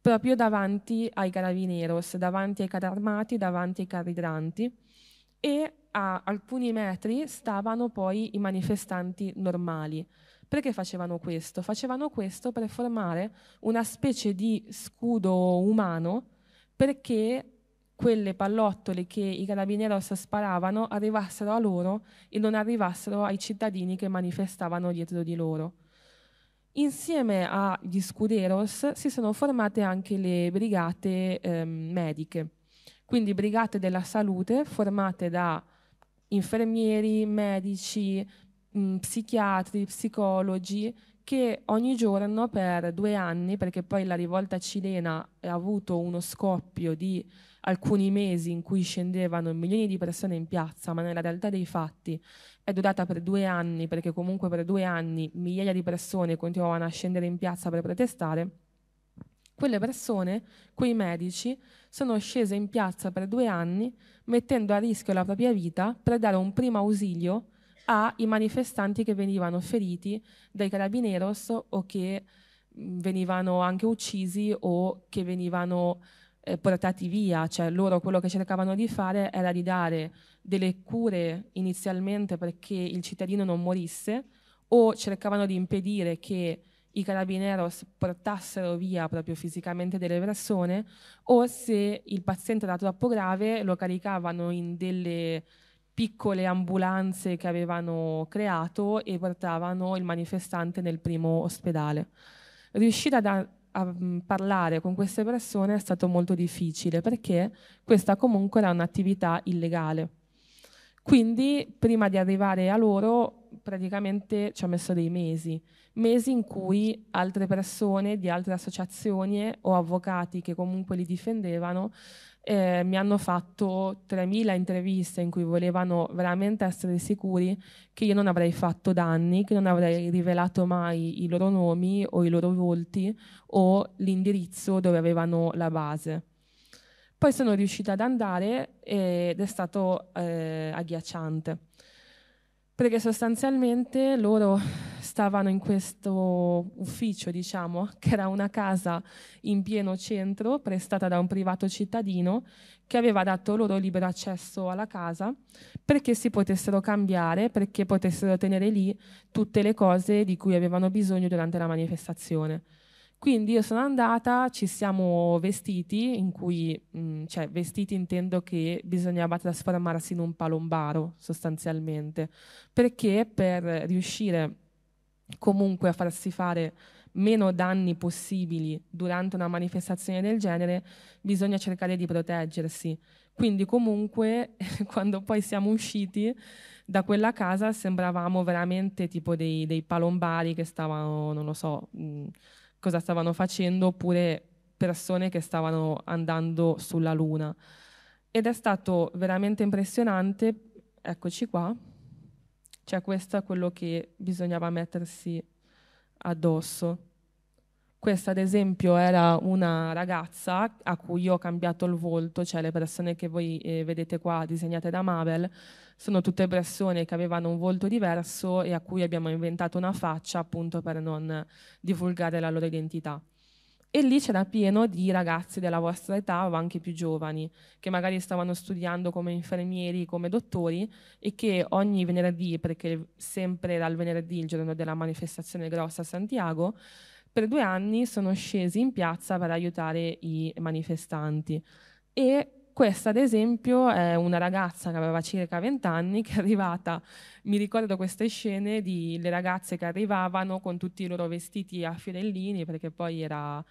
S2: proprio davanti ai carabineros, davanti ai carri armati, davanti ai carri idranti e a alcuni metri stavano poi i manifestanti normali. Perché facevano questo? Facevano questo per formare una specie di scudo umano perché quelle pallottole che i carabineros sparavano arrivassero a loro e non arrivassero ai cittadini che manifestavano dietro di loro. Insieme agli scuderos si sono formate anche le brigate eh, mediche, quindi brigate della salute formate da infermieri, medici, mh, mm, psichiatri, psicologi che ogni giorno per due anni, perché poi la rivolta cilena ha avuto uno scoppio di alcuni mesi in cui scendevano milioni di persone in piazza, ma nella realtà dei fatti è durata per due anni, perché comunque per due anni migliaia di persone continuavano a scendere in piazza per protestare, quelle persone, quei medici, sono scese in piazza per due anni mettendo a rischio la propria vita per dare un primo ausilio ai manifestanti che venivano feriti dai carabineros o che venivano anche uccisi o che venivano eh, portati via, cioè loro quello che cercavano di fare era di dare delle cure inizialmente perché il cittadino non morisse o cercavano di impedire che i carabineros portassero via proprio fisicamente delle persone o se il paziente era troppo grave lo caricavano in delle piccole ambulanze che avevano creato e portavano il manifestante nel primo ospedale. Riuscire a dare a mm, parlare con queste persone è stato molto difficile perché questa comunque era un'attività illegale. Quindi prima di arrivare a loro praticamente ci ha messo dei mesi, mesi in cui altre persone di altre associazioni o avvocati che comunque li difendevano eh, mi hanno fatto 3.000 interviste in cui volevano veramente essere sicuri che io non avrei fatto danni, che non avrei rivelato mai i loro nomi o i loro volti o l'indirizzo dove avevano la base. Poi sono riuscita ad andare ed è stato eh, agghiacciante perché sostanzialmente loro stavano in questo ufficio, diciamo, che era una casa in pieno centro prestata da un privato cittadino che aveva dato loro libero accesso alla casa perché si potessero cambiare, perché potessero tenere lì tutte le cose di cui avevano bisogno durante la manifestazione. Quindi io sono andata, ci siamo vestiti, in cui, mh, mm, cioè vestiti intendo che bisognava trasformarsi in un palombaro sostanzialmente, perché per riuscire comunque a farsi fare meno danni possibili durante una manifestazione del genere, bisogna cercare di proteggersi. Quindi comunque quando poi siamo usciti da quella casa sembravamo veramente tipo dei, dei palombari che stavano, non lo so, mh, mm, cosa stavano facendo oppure persone che stavano andando sulla Luna. Ed è stato veramente impressionante, eccoci qua, cioè questo è quello che bisognava mettersi addosso. Questa ad esempio era una ragazza a cui ho cambiato il volto, cioè le persone che voi eh, vedete qua disegnate da Mabel, sono tutte persone che avevano un volto diverso e a cui abbiamo inventato una faccia appunto per non divulgare la loro identità. E lì c'era pieno di ragazzi della vostra età o anche più giovani, che magari stavano studiando come infermieri, come dottori e che ogni venerdì, perché sempre era il venerdì il giorno della manifestazione grossa a Santiago, per due anni sono scesi in piazza per aiutare i manifestanti e questa ad esempio è una ragazza che aveva circa 20 anni che è arrivata, mi ricordo queste scene di le ragazze che arrivavano con tutti i loro vestiti a fiorellini perché poi era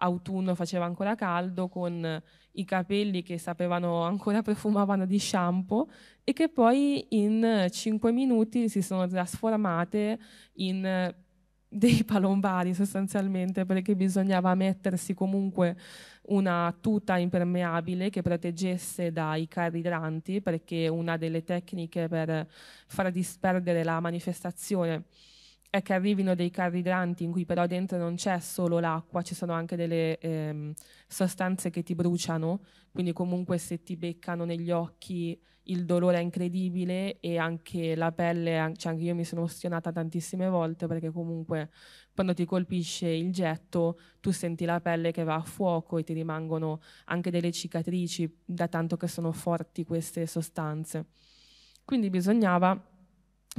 S2: autunno, faceva ancora caldo, con i capelli che sapevano ancora profumavano di shampoo e che poi in cinque minuti si sono trasformate in dei palombari sostanzialmente perché bisognava mettersi comunque una tuta impermeabile che proteggesse dai carri idranti perché una delle tecniche per far disperdere la manifestazione è che arrivino dei carri idranti in cui però dentro non c'è solo l'acqua, ci sono anche delle ehm, sostanze che ti bruciano, quindi comunque se ti beccano negli occhi il dolore è incredibile e anche la pelle, cioè anche io mi sono ostinata tantissime volte perché comunque quando ti colpisce il getto tu senti la pelle che va a fuoco e ti rimangono anche delle cicatrici da tanto che sono forti queste sostanze. Quindi bisognava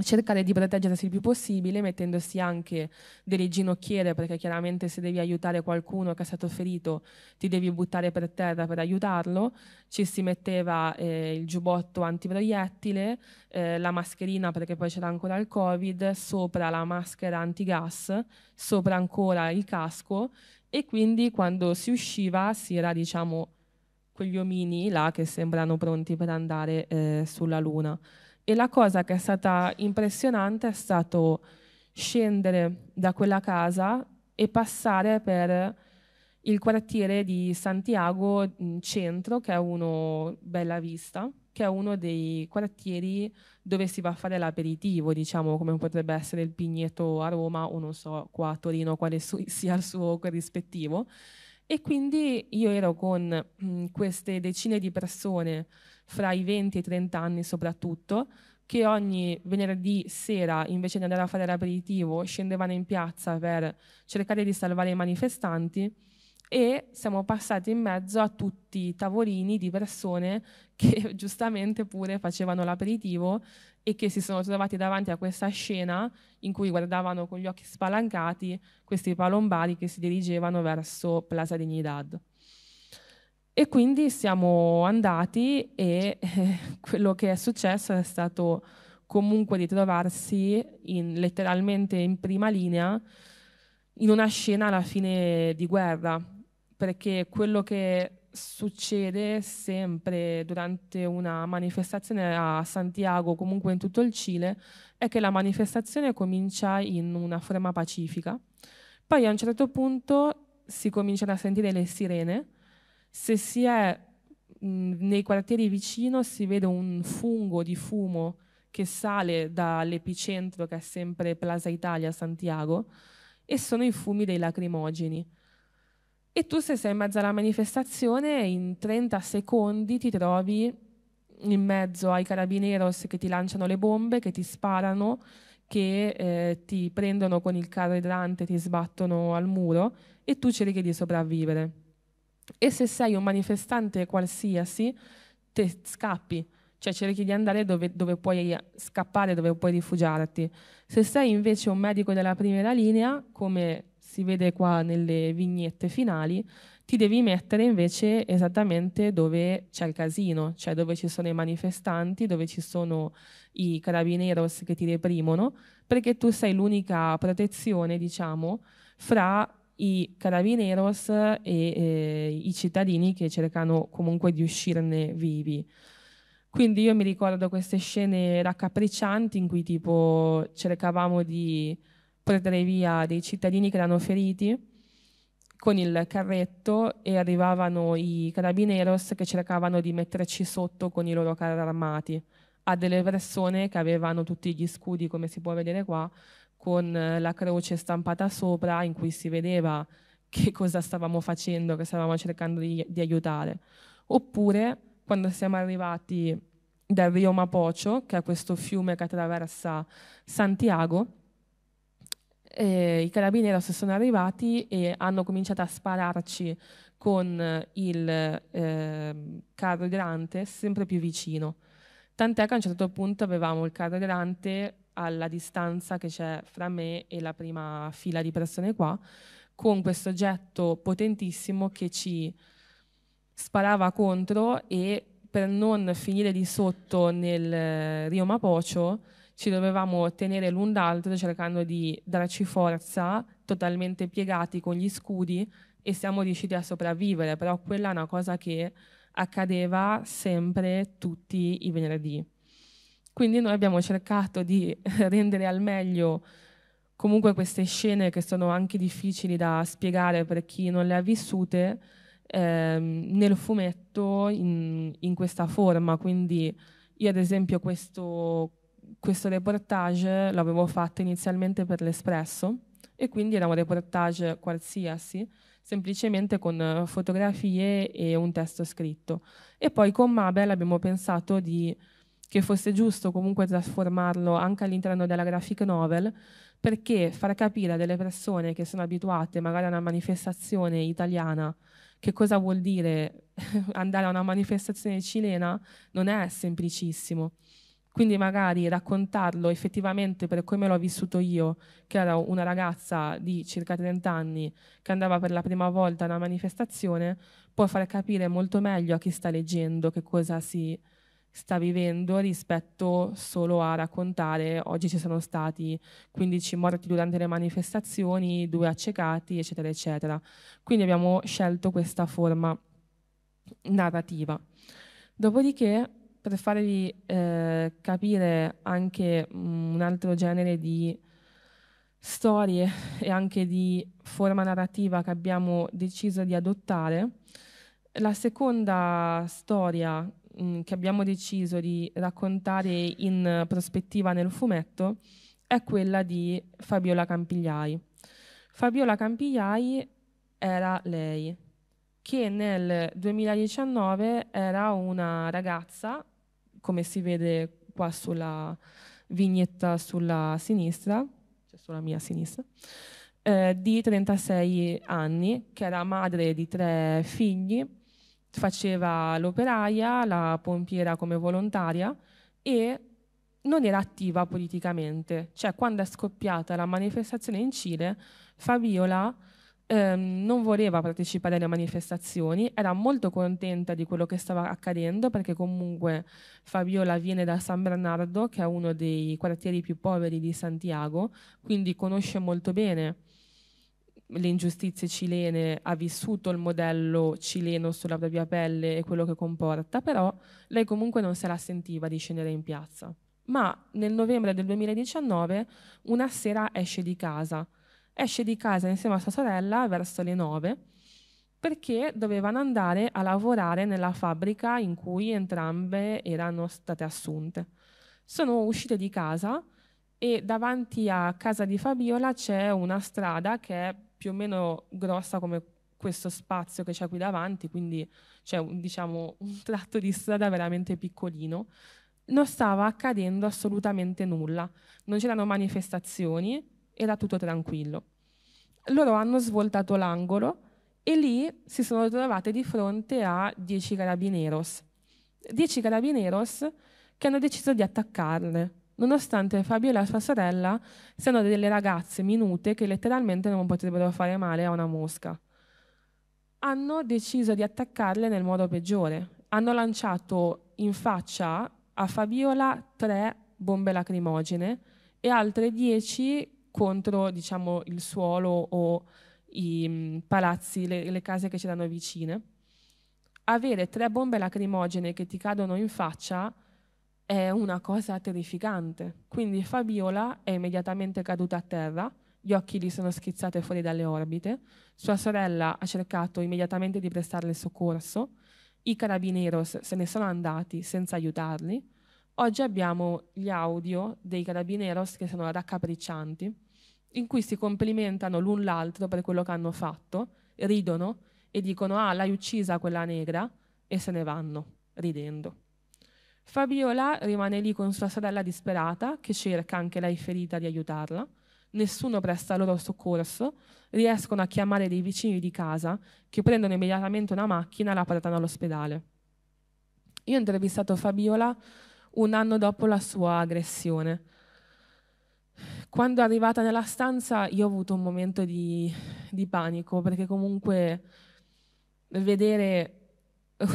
S2: cercare di proteggersi il più possibile mettendosi anche delle ginocchiere perché chiaramente se devi aiutare qualcuno che è stato ferito ti devi buttare per terra per aiutarlo, ci si metteva eh, il giubbotto antiproiettile, eh, la mascherina perché poi c'era ancora il covid, sopra la maschera antigas, sopra ancora il casco e quindi quando si usciva si era diciamo quegli omini là che sembrano pronti per andare eh, sulla luna. E la cosa che è stata impressionante è stato scendere da quella casa e passare per il quartiere di Santiago Centro, che è uno bella vista, che è uno dei quartieri dove si va a fare l'aperitivo, diciamo come potrebbe essere il Pigneto a Roma o non so qua a Torino quale sia il suo corrispettivo. E quindi io ero con mh, mm, queste decine di persone fra i 20 e i 30 anni soprattutto, che ogni venerdì sera, invece di andare a fare l'aperitivo, scendevano in piazza per cercare di salvare i manifestanti e siamo passati in mezzo a tutti i tavolini di persone che giustamente pure facevano l'aperitivo e che si sono trovati davanti a questa scena in cui guardavano con gli occhi spalancati questi palombari che si dirigevano verso Plaza Dignidad. E quindi siamo andati e eh, quello che è successo è stato comunque di trovarsi in, letteralmente in prima linea in una scena alla fine di guerra, perché quello che succede sempre durante una manifestazione a Santiago, comunque in tutto il Cile, è che la manifestazione comincia in una forma pacifica, poi a un certo punto si cominciano a sentire le sirene, se si è mh, nei quartieri vicino si vede un fungo di fumo che sale dall'epicentro che è sempre Plaza Italia Santiago e sono i fumi dei lacrimogeni. E tu se sei in mezzo alla manifestazione in 30 secondi ti trovi in mezzo ai carabineros che ti lanciano le bombe, che ti sparano, che eh, ti prendono con il carro idrante, ti sbattono al muro e tu cerchi di sopravvivere. E se sei un manifestante qualsiasi, te scappi, cioè cerchi di andare dove, dove puoi scappare, dove puoi rifugiarti. Se sei invece un medico della prima linea, come si vede qua nelle vignette finali, ti devi mettere invece esattamente dove c'è il casino, cioè dove ci sono i manifestanti, dove ci sono i carabineros che ti reprimono, perché tu sei l'unica protezione, diciamo, fra i carabineros e eh, i cittadini che cercano comunque di uscirne vivi. Quindi io mi ricordo queste scene raccapriccianti in cui tipo cercavamo di prendere via dei cittadini che erano feriti con il carretto e arrivavano i carabineros che cercavano di metterci sotto con i loro carri armati a delle persone che avevano tutti gli scudi come si può vedere qua con eh, la croce stampata sopra in cui si vedeva che cosa stavamo facendo, che stavamo cercando di, di aiutare. Oppure quando siamo arrivati dal Rio Mapocho, che è questo fiume che attraversa Santiago, eh, i carabinieri sono arrivati e hanno cominciato a spararci con eh, il eh, carro grande sempre più vicino. Tant'è che a un certo punto avevamo il carro grande alla distanza che c'è fra me e la prima fila di persone qua, con questo oggetto potentissimo che ci sparava contro e per non finire di sotto nel eh, Rio Mapocio ci dovevamo tenere l'un l'altro cercando di darci forza, totalmente piegati con gli scudi e siamo riusciti a sopravvivere, però quella è una cosa che accadeva sempre tutti i venerdì. Quindi noi abbiamo cercato di rendere al meglio comunque queste scene che sono anche difficili da spiegare per chi non le ha vissute ehm, nel fumetto in, in, questa forma. Quindi io ad esempio questo, questo reportage l'avevo fatto inizialmente per l'Espresso e quindi era un reportage qualsiasi, semplicemente con fotografie e un testo scritto. E poi con Mabel abbiamo pensato di che fosse giusto comunque trasformarlo anche all'interno della graphic novel perché far capire a delle persone che sono abituate magari a una manifestazione italiana che cosa vuol dire andare a una manifestazione cilena non è semplicissimo. Quindi magari raccontarlo effettivamente per come l'ho vissuto io, che ero una ragazza di circa 30 anni che andava per la prima volta a una manifestazione, può far capire molto meglio a chi sta leggendo che cosa si, sta vivendo rispetto solo a raccontare oggi ci sono stati 15 morti durante le manifestazioni, due accecati, eccetera, eccetera. Quindi abbiamo scelto questa forma narrativa. Dopodiché, per farvi eh, capire anche mh, mm, un altro genere di storie e anche di forma narrativa che abbiamo deciso di adottare, la seconda storia Mm, che abbiamo deciso di raccontare in prospettiva nel fumetto è quella di Fabiola Campigliai. Fabiola Campigliai era lei, che nel 2019 era una ragazza, come si vede qua sulla vignetta sulla sinistra, cioè sulla mia sinistra, eh, di 36 anni, che era madre di tre figli, faceva l'operaia, la pompiera come volontaria e non era attiva politicamente. Cioè, quando è scoppiata la manifestazione in Cile, Fabiola ehm, non voleva partecipare alle manifestazioni, era molto contenta di quello che stava accadendo, perché comunque Fabiola viene da San Bernardo, che è uno dei quartieri più poveri di Santiago, quindi conosce molto bene le ingiustizie cilene, ha vissuto il modello cileno sulla propria pelle e quello che comporta, però lei comunque non se la sentiva di scendere in piazza. Ma nel novembre del 2019 una sera esce di casa, esce di casa insieme a sua sorella verso le 9 perché dovevano andare a lavorare nella fabbrica in cui entrambe erano state assunte. Sono uscite di casa e davanti a casa di Fabiola c'è una strada che è più o meno grossa come questo spazio che c'è qui davanti, quindi c'è un, diciamo, un tratto di strada veramente piccolino. Non stava accadendo assolutamente nulla, non c'erano manifestazioni, era tutto tranquillo. Loro hanno svoltato l'angolo e lì si sono trovate di fronte a dieci carabineros. Dieci carabineros che hanno deciso di attaccarle nonostante Fabiola e sua sorella siano delle ragazze minute che letteralmente non potrebbero fare male a una mosca. Hanno deciso di attaccarle nel modo peggiore. Hanno lanciato in faccia a Fabiola tre bombe lacrimogene e altre dieci contro diciamo, il suolo o i mm, palazzi, le, le case che c'erano vicine. Avere tre bombe lacrimogene che ti cadono in faccia è una cosa terrificante. Quindi Fabiola è immediatamente caduta a terra, gli occhi gli sono schizzati fuori dalle orbite, sua sorella ha cercato immediatamente di prestarle soccorso, i carabineros se ne sono andati senza aiutarli. Oggi abbiamo gli audio dei carabineros che sono raccapriccianti, in cui si complimentano l'un l'altro per quello che hanno fatto, ridono e dicono ah l'hai uccisa quella negra e se ne vanno ridendo. Fabiola rimane lì con sua sorella disperata, che cerca anche lei ferita di aiutarla. Nessuno presta loro soccorso, riescono a chiamare dei vicini di casa che prendono immediatamente una macchina e la portano all'ospedale. Io ho intervistato Fabiola un anno dopo la sua aggressione. Quando è arrivata nella stanza io ho avuto un momento di, di panico perché comunque vedere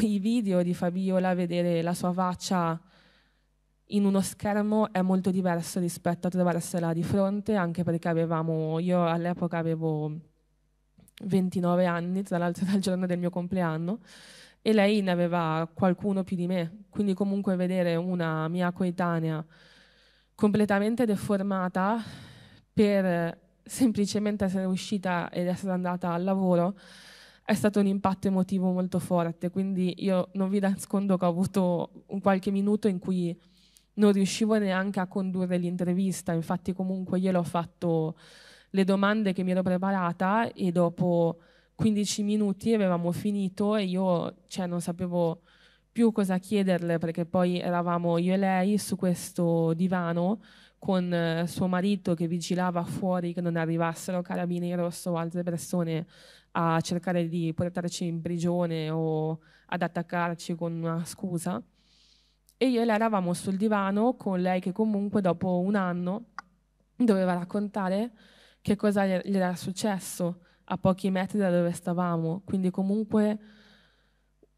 S2: i video di Fabiola, vedere la sua faccia in uno schermo è molto diverso rispetto a trovarsela di fronte, anche perché avevamo, io all'epoca avevo 29 anni, tra l'altro dal giorno del mio compleanno, e lei ne aveva qualcuno più di me, quindi comunque vedere una mia coetanea completamente deformata per semplicemente essere uscita ed essere andata al lavoro è stato un impatto emotivo molto forte, quindi io non vi nascondo che ho avuto un qualche minuto in cui non riuscivo neanche a condurre l'intervista, infatti comunque io l'ho fatto le domande che mi ero preparata e dopo 15 minuti avevamo finito e io cioè, non sapevo più cosa chiederle perché poi eravamo io e lei su questo divano con eh, suo marito che vigilava fuori che non arrivassero carabinieri o altre persone a cercare di portarci in prigione o ad attaccarci con una scusa. E io e lei eravamo sul divano con lei che comunque dopo un anno doveva raccontare che cosa gli era successo a pochi metri da dove stavamo, quindi comunque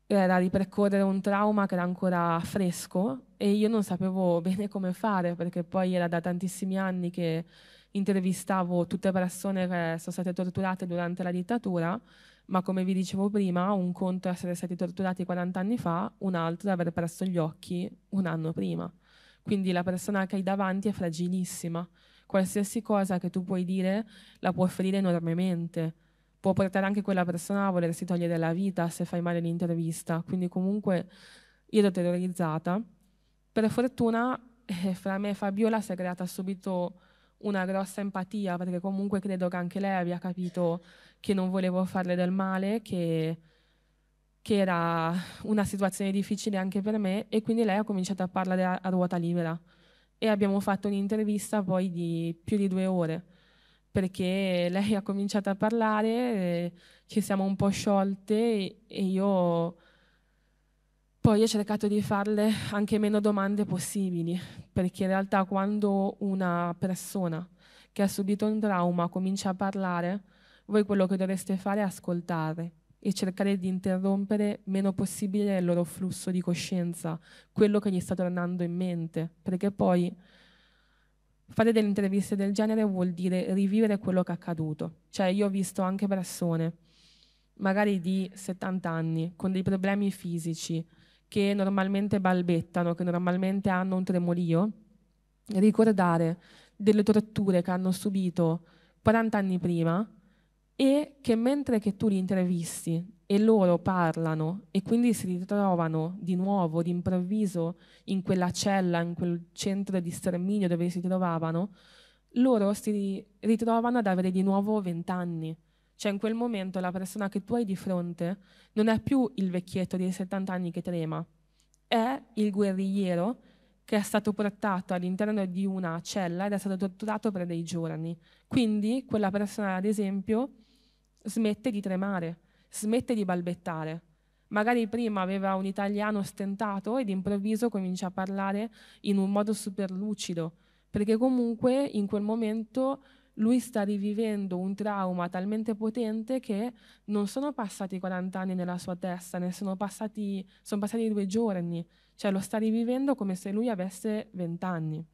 S2: era ripercorrere un trauma che era ancora fresco e io non sapevo bene come fare perché poi era da tantissimi anni che intervistavo tutte persone che sono state torturate durante la dittatura, ma come vi dicevo prima, un conto è essere stati torturati 40 anni fa, un altro è aver perso gli occhi un anno prima. Quindi la persona che hai davanti è fragilissima. Qualsiasi cosa che tu puoi dire la può ferire enormemente. Può portare anche quella persona a volersi togliere la vita se fai male l'intervista. Quindi comunque io ero terrorizzata. Per fortuna eh, fra me e Fabiola si è creata subito una grossa empatia perché comunque credo che anche lei abbia capito che non volevo farle del male, che, che era una situazione difficile anche per me e quindi lei ha cominciato a parlare a, a ruota libera e abbiamo fatto un'intervista poi di più di due ore perché lei ha cominciato a parlare, eh, e ci siamo un po' sciolte e, e io poi ho cercato di farle anche meno domande possibili, perché in realtà quando una persona che ha subito un trauma comincia a parlare, voi quello che dovreste fare è ascoltare e cercare di interrompere meno possibile il loro flusso di coscienza, quello che gli sta tornando in mente, perché poi fare delle interviste del genere vuol dire rivivere quello che è accaduto. Cioè io ho visto anche persone, magari di 70 anni, con dei problemi fisici, che normalmente balbettano, che normalmente hanno un tremolio, ricordare delle torture che hanno subito 40 anni prima e che mentre che tu li intervisti e loro parlano e quindi si ritrovano di nuovo, d'improvviso, in quella cella, in quel centro di sterminio dove si trovavano, loro si ritrovano ad avere di nuovo 20 anni cioè in quel momento la persona che tu hai di fronte non è più il vecchietto dei 70 anni che trema, è il guerrigliero che è stato portato all'interno di una cella ed è stato torturato per dei giorni. Quindi quella persona, ad esempio, smette di tremare, smette di balbettare. Magari prima aveva un italiano stentato ed improvviso comincia a parlare in un modo super lucido, perché comunque in quel momento lui sta rivivendo un trauma talmente potente che non sono passati 40 anni nella sua testa, ne sono passati, sono passati due giorni, cioè lo sta rivivendo come se lui avesse 20 anni.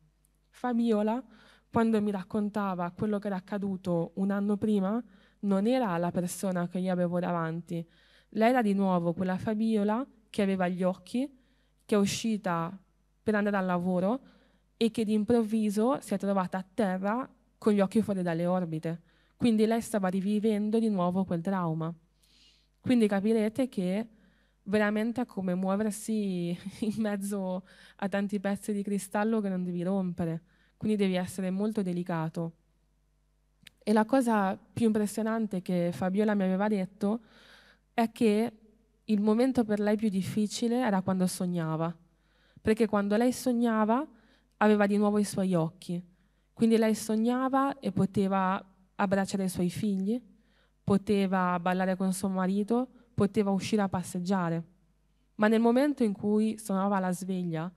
S2: Fabiola, quando mi raccontava quello che era accaduto un anno prima, non era la persona che io avevo davanti. Lei era di nuovo quella Fabiola che aveva gli occhi, che è uscita per andare al lavoro e che d'improvviso si è trovata a terra con gli occhi fuori dalle orbite. Quindi lei stava rivivendo di nuovo quel trauma. Quindi capirete che veramente è come muoversi in mezzo a tanti pezzi di cristallo che non devi rompere, quindi devi essere molto delicato. E la cosa più impressionante che Fabiola mi aveva detto è che il momento per lei più difficile era quando sognava, perché quando lei sognava aveva di nuovo i suoi occhi quindi lei sognava e poteva abbracciare i suoi figli, poteva ballare con suo marito, poteva uscire a passeggiare. Ma nel momento in cui suonava la sveglia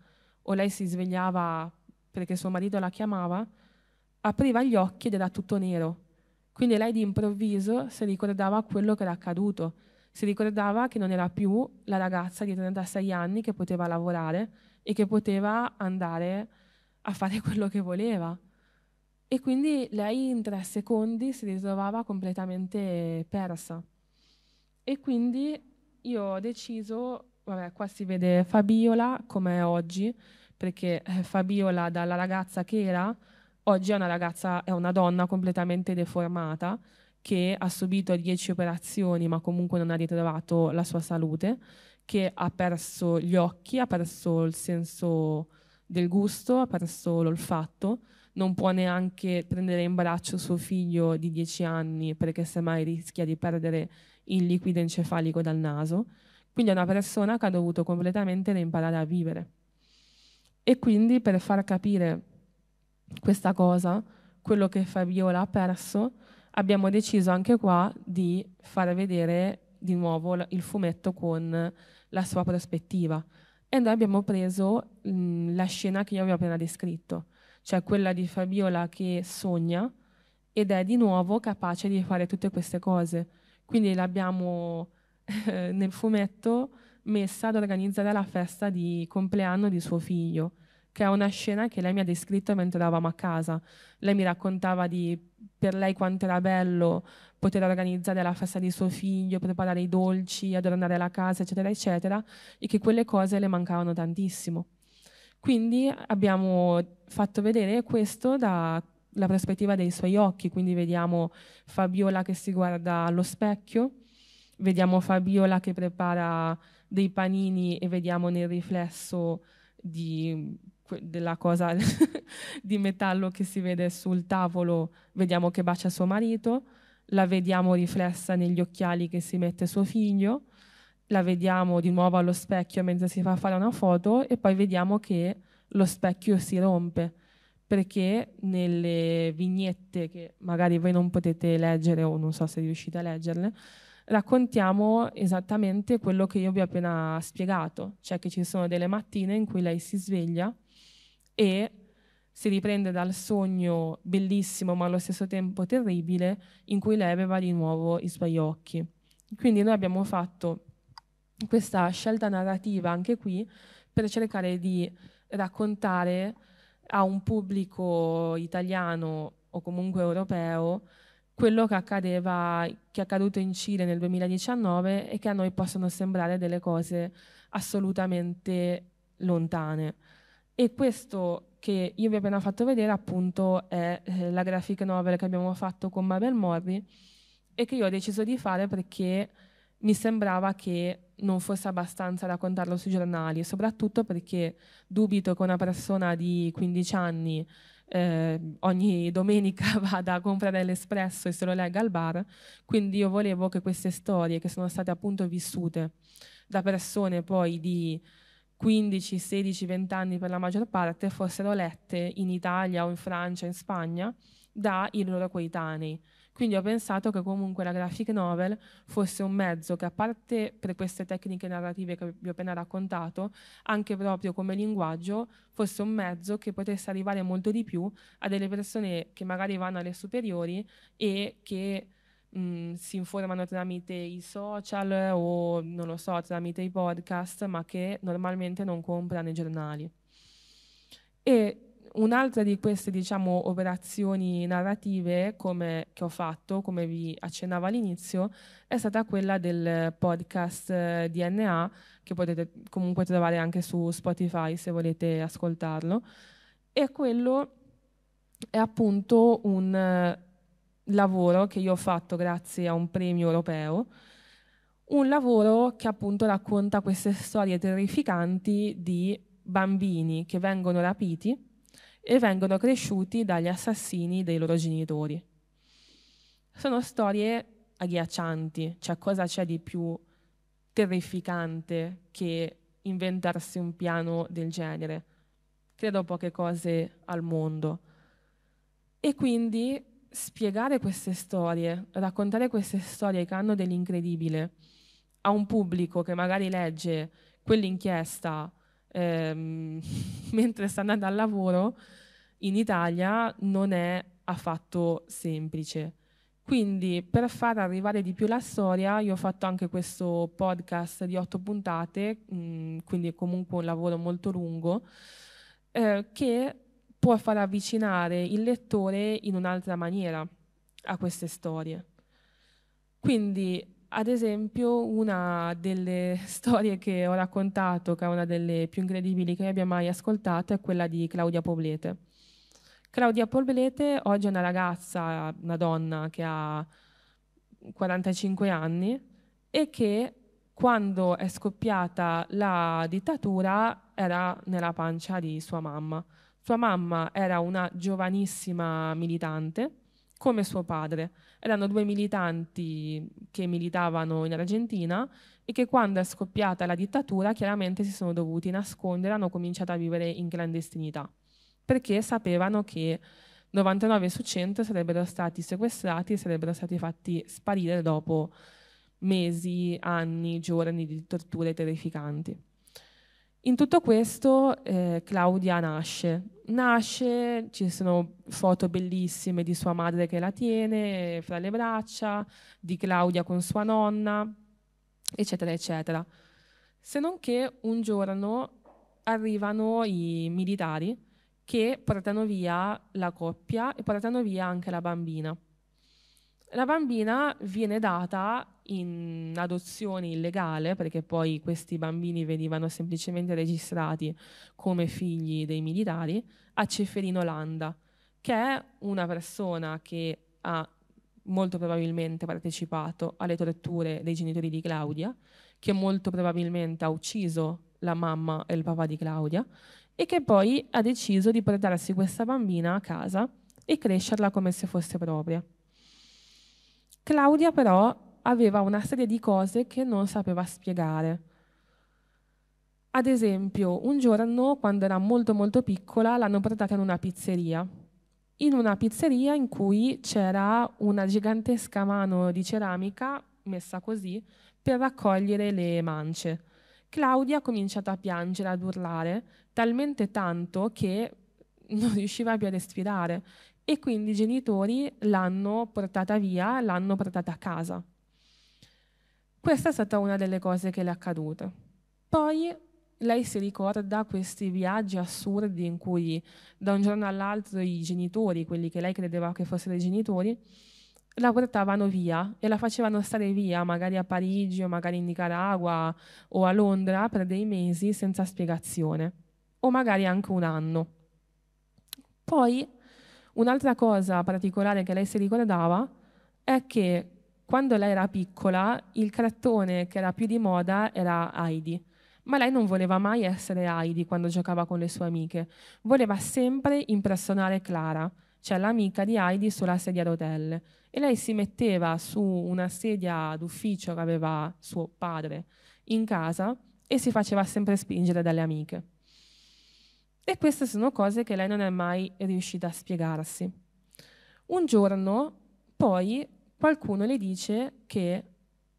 S2: o lei si svegliava perché suo marito la chiamava, apriva gli occhi ed era tutto nero. Quindi lei di improvviso si ricordava quello che era accaduto, si ricordava che non era più la ragazza di 36 anni che poteva lavorare e che poteva andare a fare quello che voleva. E quindi lei in tre secondi si ritrovava completamente persa. E quindi io ho deciso, vabbè, qua si vede Fabiola come è oggi, perché eh, Fabiola dalla ragazza che era, oggi è una ragazza, è una donna completamente deformata che ha subito dieci operazioni ma comunque non ha ritrovato la sua salute, che ha perso gli occhi, ha perso il senso del gusto, ha perso l'olfatto non può neanche prendere in braccio suo figlio di 10 anni perché semmai rischia di perdere il liquido encefalico dal naso. Quindi è una persona che ha dovuto completamente reimparare a vivere. E quindi per far capire questa cosa, quello che Fabiola ha perso, abbiamo deciso anche qua di far vedere di nuovo il fumetto con la sua prospettiva. E noi abbiamo preso mh, la scena che io vi ho appena descritto cioè quella di Fabiola che sogna ed è di nuovo capace di fare tutte queste cose. Quindi l'abbiamo eh, nel fumetto messa ad organizzare la festa di compleanno di suo figlio, che è una scena che lei mi ha descritto mentre eravamo a casa. Lei mi raccontava di per lei quanto era bello poter organizzare la festa di suo figlio, preparare i dolci, adornare la casa, eccetera, eccetera, e che quelle cose le mancavano tantissimo. Quindi abbiamo fatto vedere questo dalla prospettiva dei suoi occhi, quindi vediamo Fabiola che si guarda allo specchio, vediamo Fabiola che prepara dei panini e vediamo nel riflesso di, della cosa di metallo che si vede sul tavolo, vediamo che bacia suo marito, la vediamo riflessa negli occhiali che si mette suo figlio, la vediamo di nuovo allo specchio mentre si fa fare una foto e poi vediamo che lo specchio si rompe perché nelle vignette che magari voi non potete leggere o non so se riuscite a leggerle, raccontiamo esattamente quello che io vi ho appena spiegato, cioè che ci sono delle mattine in cui lei si sveglia e si riprende dal sogno bellissimo ma allo stesso tempo terribile in cui lei aveva di nuovo i suoi occhi. Quindi noi abbiamo fatto questa scelta narrativa anche qui per cercare di raccontare a un pubblico italiano o comunque europeo quello che, accadeva, che è accaduto in Cile nel 2019 e che a noi possono sembrare delle cose assolutamente lontane. E questo che io vi ho appena fatto vedere appunto è eh, la graphic novel che abbiamo fatto con Mabel Morri e che io ho deciso di fare perché mi sembrava che non fosse abbastanza raccontarlo sui giornali, soprattutto perché dubito che una persona di 15 anni eh, ogni domenica vada a comprare l'espresso e se lo legga al bar, quindi io volevo che queste storie che sono state appunto vissute da persone poi di 15, 16, 20 anni per la maggior parte fossero lette in Italia o in Francia, in Spagna, dai loro coetanei. Quindi ho pensato che comunque la graphic novel fosse un mezzo che a parte per queste tecniche narrative che vi ho appena raccontato, anche proprio come linguaggio fosse un mezzo che potesse arrivare molto di più a delle persone che magari vanno alle superiori e che mh, mm, si informano tramite i social o non lo so, tramite i podcast, ma che normalmente non comprano i giornali. E Un'altra di queste diciamo, operazioni narrative come, che ho fatto, come vi accennavo all'inizio, è stata quella del podcast eh, DNA, che potete comunque trovare anche su Spotify se volete ascoltarlo. E quello è appunto un eh, lavoro che io ho fatto grazie a un premio europeo, un lavoro che appunto racconta queste storie terrificanti di bambini che vengono rapiti e vengono cresciuti dagli assassini dei loro genitori. Sono storie agghiaccianti, cioè cosa c'è di più terrificante che inventarsi un piano del genere? Credo poche cose al mondo. E quindi spiegare queste storie, raccontare queste storie che hanno dell'incredibile a un pubblico che magari legge quell'inchiesta ehm, mentre sta andando al lavoro, in Italia non è affatto semplice. Quindi per far arrivare di più la storia io ho fatto anche questo podcast di otto puntate, mh, mm, quindi è comunque un lavoro molto lungo, eh, che può far avvicinare il lettore in un'altra maniera a queste storie. Quindi ad esempio una delle storie che ho raccontato, che è una delle più incredibili che abbia mai ascoltato, è quella di Claudia Poblete. Claudia Polvelete oggi è una ragazza, una donna che ha 45 anni e che quando è scoppiata la dittatura era nella pancia di sua mamma. Sua mamma era una giovanissima militante come suo padre. Erano due militanti che militavano in Argentina e che quando è scoppiata la dittatura chiaramente si sono dovuti nascondere, hanno cominciato a vivere in clandestinità perché sapevano che 99 su 100 sarebbero stati sequestrati e sarebbero stati fatti sparire dopo mesi, anni, giorni di torture terrificanti. In tutto questo eh, Claudia nasce. Nasce, ci sono foto bellissime di sua madre che la tiene fra le braccia, di Claudia con sua nonna, eccetera, eccetera. Se non che un giorno arrivano i militari che portano via la coppia e portano via anche la bambina. La bambina viene data in adozione illegale, perché poi questi bambini venivano semplicemente registrati come figli dei militari, a Ceferino Landa, che è una persona che ha molto probabilmente partecipato alle torture dei genitori di Claudia, che molto probabilmente ha ucciso la mamma e il papà di Claudia e che poi ha deciso di portarsi questa bambina a casa e crescerla come se fosse propria. Claudia però aveva una serie di cose che non sapeva spiegare. Ad esempio, un giorno, quando era molto molto piccola, l'hanno portata in una pizzeria. In una pizzeria in cui c'era una gigantesca mano di ceramica messa così per raccogliere le mance. Claudia ha cominciato a piangere, ad urlare, talmente tanto che non riusciva più a respirare e quindi i genitori l'hanno portata via, l'hanno portata a casa. Questa è stata una delle cose che le è accaduta. Poi lei si ricorda questi viaggi assurdi in cui da un giorno all'altro i genitori, quelli che lei credeva che fossero i genitori, la portavano via e la facevano stare via, magari a Parigi o magari in Nicaragua o a Londra per dei mesi senza spiegazione, o magari anche un anno. Poi un'altra cosa particolare che lei si ricordava è che quando lei era piccola il cartone che era più di moda era Heidi, ma lei non voleva mai essere Heidi quando giocava con le sue amiche, voleva sempre impersonare Clara, cioè l'amica di Heidi sulla sedia a rotelle e lei si metteva su una sedia d'ufficio che aveva suo padre in casa e si faceva sempre spingere dalle amiche. E queste sono cose che lei non è mai riuscita a spiegarsi. Un giorno poi qualcuno le dice che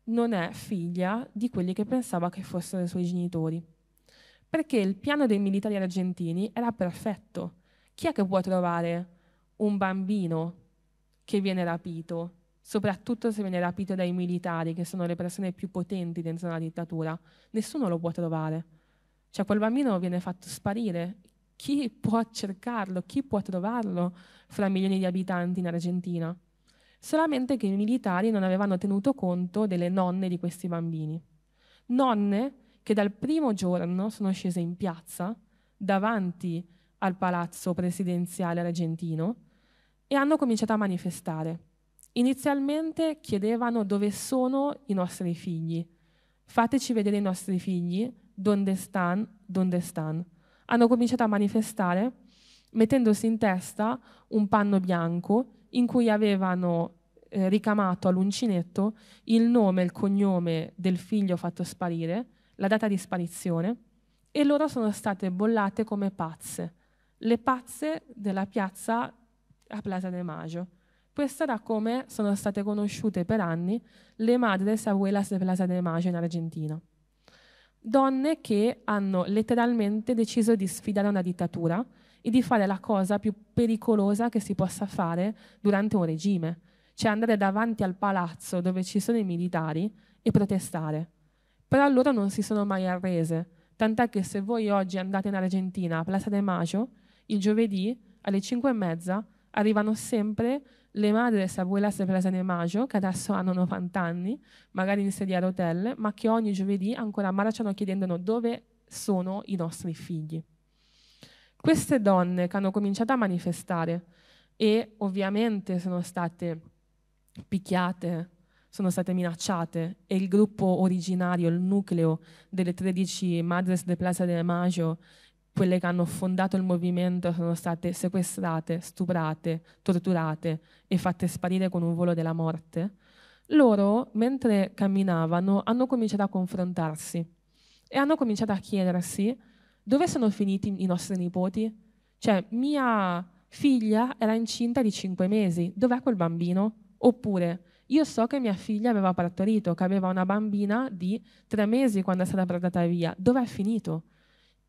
S2: non è figlia di quelli che pensava che fossero i suoi genitori. Perché il piano dei militari argentini era perfetto. Chi è che può trovare un bambino che viene rapito, soprattutto se viene rapito dai militari, che sono le persone più potenti dentro una dittatura, nessuno lo può trovare. Cioè quel bambino viene fatto sparire. Chi può cercarlo? Chi può trovarlo fra milioni di abitanti in Argentina? Solamente che i militari non avevano tenuto conto delle nonne di questi bambini. Nonne che dal primo giorno sono scese in piazza davanti al palazzo presidenziale argentino e hanno cominciato a manifestare. Inizialmente chiedevano dove sono i nostri figli. Fateci vedere i nostri figli, donde stan, donde stan. Hanno cominciato a manifestare mettendosi in testa un panno bianco in cui avevano eh, ricamato all'uncinetto il nome e il cognome del figlio fatto sparire, la data di sparizione, e loro sono state bollate come pazze, le pazze della piazza a Plaza de Maggio. Questa era come sono state conosciute per anni le madres abuelas de Plaza de Maggio in Argentina. Donne che hanno letteralmente deciso di sfidare una dittatura e di fare la cosa più pericolosa che si possa fare durante un regime, cioè andare davanti al palazzo dove ci sono i militari e protestare. Però loro non si sono mai arrese, tant'è che se voi oggi andate in Argentina a Plaza de Maggio, il giovedì alle 5 e mezza arrivano sempre le madres abuelas de Plaza de Maggio, che adesso hanno 90 anni, magari in sedia a rotelle, ma che ogni giovedì ancora marciano chiedendo dove sono i nostri figli. Queste donne che hanno cominciato a manifestare e ovviamente sono state picchiate, sono state minacciate e il gruppo originario, il nucleo delle 13 Madres de Plaza de Maggio quelle che hanno fondato il movimento sono state sequestrate, stuprate, torturate e fatte sparire con un volo della morte, loro, mentre camminavano, hanno cominciato a confrontarsi e hanno cominciato a chiedersi dove sono finiti i nostri nipoti? Cioè, mia figlia era incinta di cinque mesi, dov'è quel bambino? Oppure, io so che mia figlia aveva partorito, che aveva una bambina di tre mesi quando è stata portata via, dov'è finito?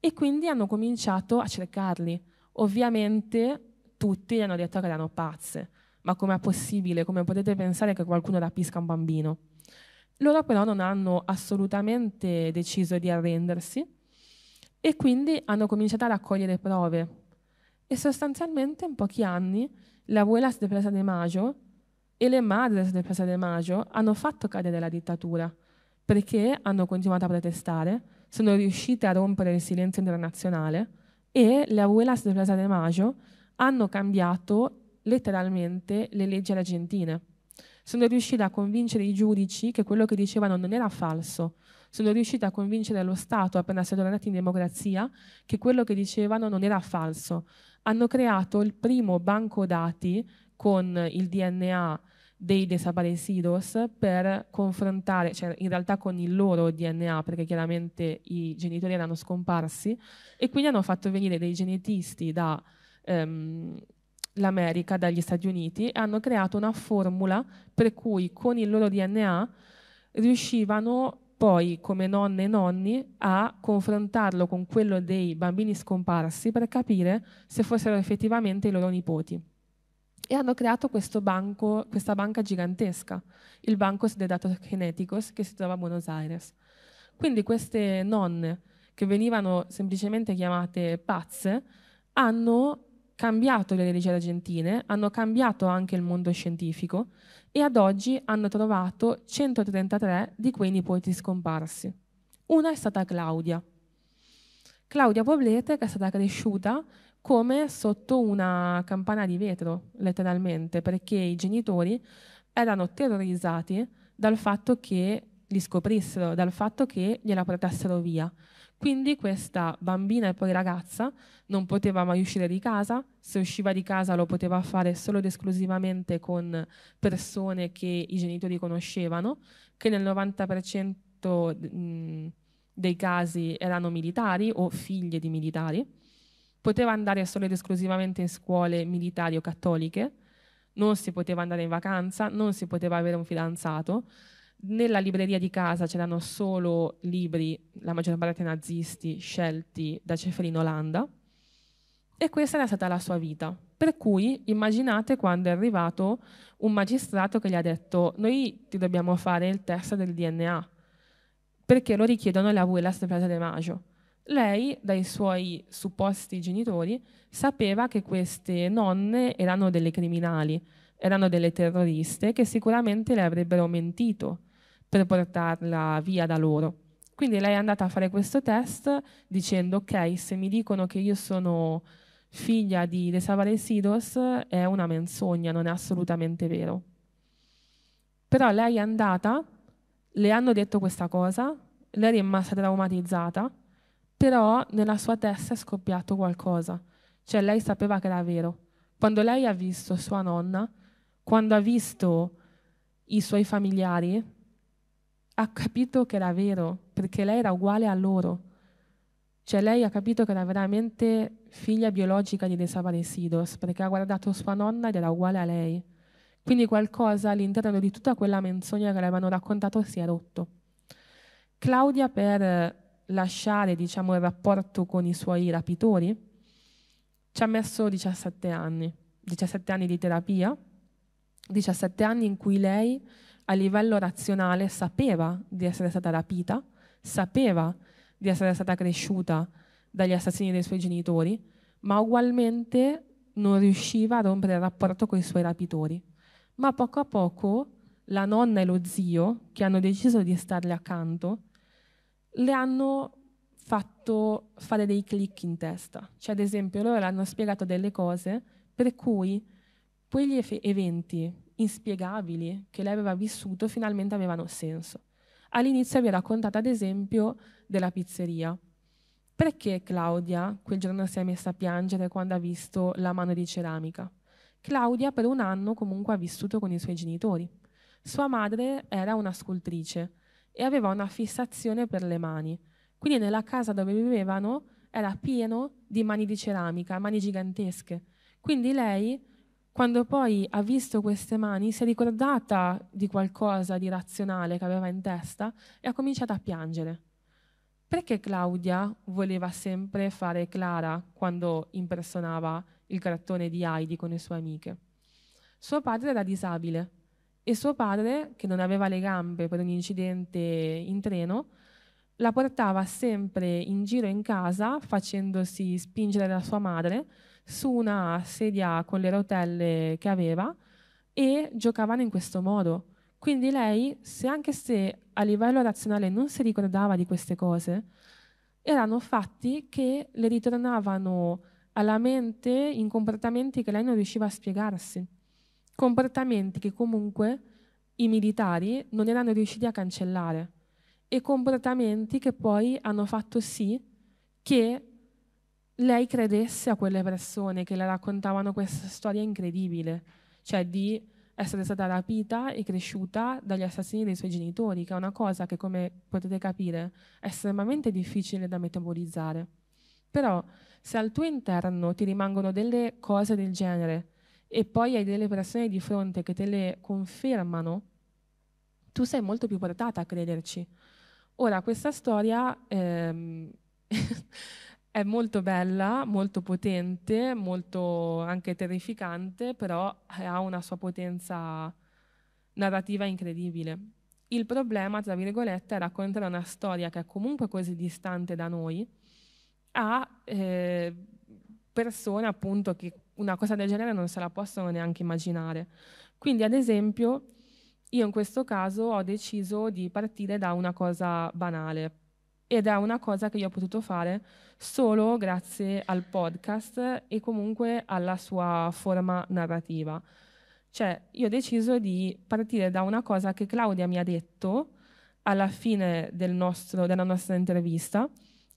S2: e quindi hanno cominciato a cercarli. Ovviamente tutti gli hanno detto che erano pazze, ma com'è possibile, come potete pensare che qualcuno rapisca un bambino? Loro però non hanno assolutamente deciso di arrendersi e quindi hanno cominciato a raccogliere prove. E sostanzialmente in pochi anni la Vuelas de Presa de Maggio e le madri de Presa de Maggio hanno fatto cadere la dittatura perché hanno continuato a protestare, sono riuscite a rompere il silenzio internazionale e le abuelas de Plaza de Maggio hanno cambiato letteralmente le leggi argentine. Sono riuscite a convincere i giudici che quello che dicevano non era falso. Sono riuscite a convincere lo Stato, appena si è tornati in democrazia, che quello che dicevano non era falso. Hanno creato il primo banco dati con il DNA dei desaparecidos per confrontare, cioè in realtà con il loro DNA, perché chiaramente i genitori erano scomparsi, e quindi hanno fatto venire dei genetisti dall'America, ehm, dagli Stati Uniti, e hanno creato una formula per cui con il loro DNA riuscivano poi come nonne e nonni a confrontarlo con quello dei bambini scomparsi per capire se fossero effettivamente i loro nipoti e hanno creato banco, questa banca gigantesca, il Banco de Datos Geneticos, che si trova a Buenos Aires. Quindi queste nonne, che venivano semplicemente chiamate pazze, hanno cambiato le leggi argentine, hanno cambiato anche il mondo scientifico e ad oggi hanno trovato 133 di quei nipoti scomparsi. Una è stata Claudia. Claudia Poblete, che è stata cresciuta come sotto una campana di vetro, letteralmente, perché i genitori erano terrorizzati dal fatto che li scoprissero, dal fatto che gliela portassero via. Quindi questa bambina e poi ragazza non poteva mai uscire di casa, se usciva di casa lo poteva fare solo ed esclusivamente con persone che i genitori conoscevano, che nel 90% dei casi erano militari o figlie di militari poteva andare solo ed esclusivamente in scuole militari o cattoliche, non si poteva andare in vacanza, non si poteva avere un fidanzato, nella libreria di casa c'erano solo libri, la maggior parte nazisti, scelti da Ceferino Landa, e questa era stata la sua vita. Per cui immaginate quando è arrivato un magistrato che gli ha detto noi ti dobbiamo fare il test del DNA, perché lo richiedono le abuelas de Plaza de Maggio. Lei, dai suoi supposti genitori, sapeva che queste nonne erano delle criminali, erano delle terroriste che sicuramente le avrebbero mentito per portarla via da loro. Quindi lei è andata a fare questo test dicendo ok, se mi dicono che io sono figlia di Desaparecidos è una menzogna, non è assolutamente vero. Però lei è andata, le hanno detto questa cosa, lei è rimasta traumatizzata però nella sua testa è scoppiato qualcosa, cioè lei sapeva che era vero. Quando lei ha visto sua nonna, quando ha visto i suoi familiari, ha capito che era vero, perché lei era uguale a loro. Cioè lei ha capito che era veramente figlia biologica di Desaparecidos, perché ha guardato sua nonna ed era uguale a lei. Quindi qualcosa all'interno di tutta quella menzogna che le avevano raccontato si è rotto. Claudia per lasciare diciamo, il rapporto con i suoi rapitori, ci ha messo 17 anni, 17 anni di terapia, 17 anni in cui lei a livello razionale sapeva di essere stata rapita, sapeva di essere stata cresciuta dagli assassini dei suoi genitori, ma ugualmente non riusciva a rompere il rapporto con i suoi rapitori. Ma poco a poco la nonna e lo zio, che hanno deciso di starle accanto, le hanno fatto fare dei click in testa. Cioè, ad esempio, loro hanno spiegato delle cose per cui quegli eventi inspiegabili che lei aveva vissuto finalmente avevano senso. All'inizio vi ho raccontato, ad esempio, della pizzeria. Perché Claudia quel giorno si è messa a piangere quando ha visto la mano di ceramica? Claudia per un anno comunque ha vissuto con i suoi genitori. Sua madre era una scultrice e aveva una fissazione per le mani. Quindi nella casa dove vivevano era pieno di mani di ceramica, mani gigantesche. Quindi lei, quando poi ha visto queste mani, si è ricordata di qualcosa di razionale che aveva in testa e ha cominciato a piangere. Perché Claudia voleva sempre fare Clara quando impersonava il cartone di Heidi con le sue amiche? Suo padre era disabile e suo padre, che non aveva le gambe per un incidente in treno, la portava sempre in giro in casa facendosi spingere da sua madre su una sedia con le rotelle che aveva e giocavano in questo modo. Quindi lei, se anche se a livello razionale non si ricordava di queste cose, erano fatti che le ritornavano alla mente in comportamenti che lei non riusciva a spiegarsi comportamenti che comunque i militari non erano riusciti a cancellare e comportamenti che poi hanno fatto sì che lei credesse a quelle persone che le raccontavano questa storia incredibile, cioè di essere stata rapita e cresciuta dagli assassini dei suoi genitori, che è una cosa che, come potete capire, è estremamente difficile da metabolizzare. Però se al tuo interno ti rimangono delle cose del genere e poi hai delle persone di fronte che te le confermano, tu sei molto più portata a crederci. Ora, questa storia ehm, è molto bella, molto potente, molto anche terrificante, però ha una sua potenza narrativa incredibile. Il problema, tra virgolette, è raccontare una storia che è comunque così distante da noi a eh, persone appunto che una cosa del genere non se la possono neanche immaginare. Quindi, ad esempio, io in questo caso ho deciso di partire da una cosa banale ed è una cosa che io ho potuto fare solo grazie al podcast e comunque alla sua forma narrativa. Cioè, io ho deciso di partire da una cosa che Claudia mi ha detto alla fine del nostro, della nostra intervista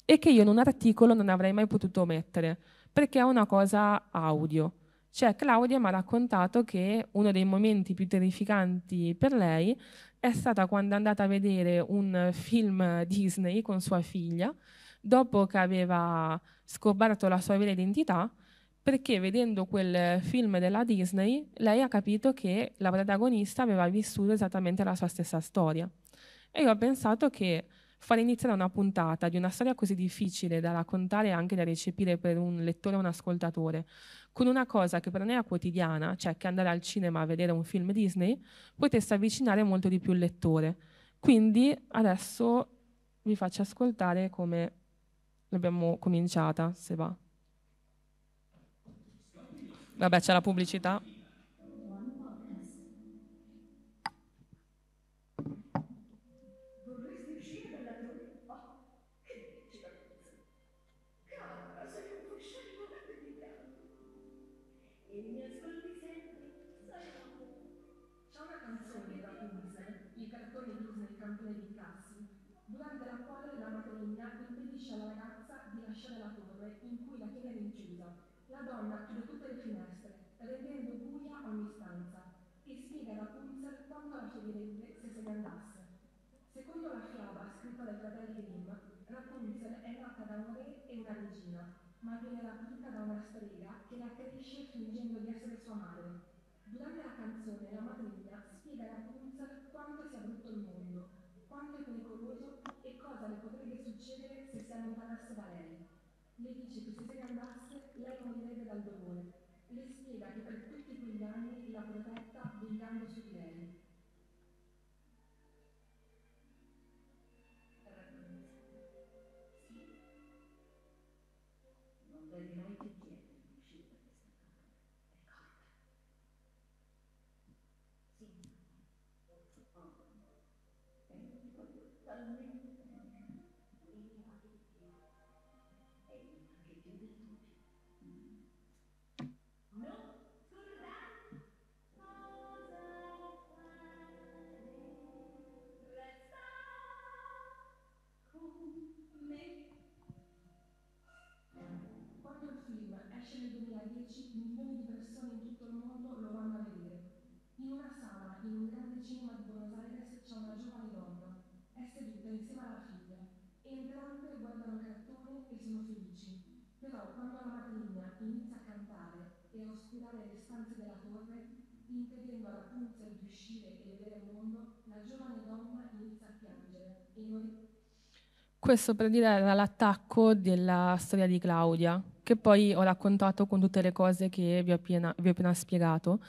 S2: e che io in un articolo non avrei mai potuto mettere perché è una cosa audio. Cioè Claudia mi ha raccontato che uno dei momenti più terrificanti per lei è stata quando è andata a vedere un film Disney con sua figlia, dopo che aveva scoperto la sua vera identità, perché vedendo quel film della Disney lei ha capito che la protagonista aveva vissuto esattamente la sua stessa storia. E io ho pensato che Far iniziare una puntata di una storia così difficile da raccontare e anche da recepire per un lettore o un ascoltatore, con una cosa che per noi è quotidiana, cioè che andare al cinema a vedere un film Disney, potesse avvicinare molto di più il lettore. Quindi adesso vi faccio ascoltare come l'abbiamo cominciata, se va. Vabbè, c'è la pubblicità.
S3: ma viene rapita da una strega che la cresce fingendo di essere sua madre. Durante la canzone la madrina spiega a Rapunzel quanto sia brutto il mondo, quanto è pericoloso e cosa le potrebbe succedere se si allontanasse da lei. Le dice che se se ne andasse lei morirebbe dal dolore. vicino di Buenos Aires c'è una giovane donna. È seduta insieme alla figlia. Entrambe guardano cartone e sono felici. Però quando la madrina inizia a cantare e a oscurare le stanze della torre, impedendo alla punta di uscire e vedere il mondo, la giovane donna inizia a
S2: piangere e non questo per dire era l'attacco della storia di Claudia, che poi ho raccontato con tutte le cose che vi ho appena, vi ho appena spiegato,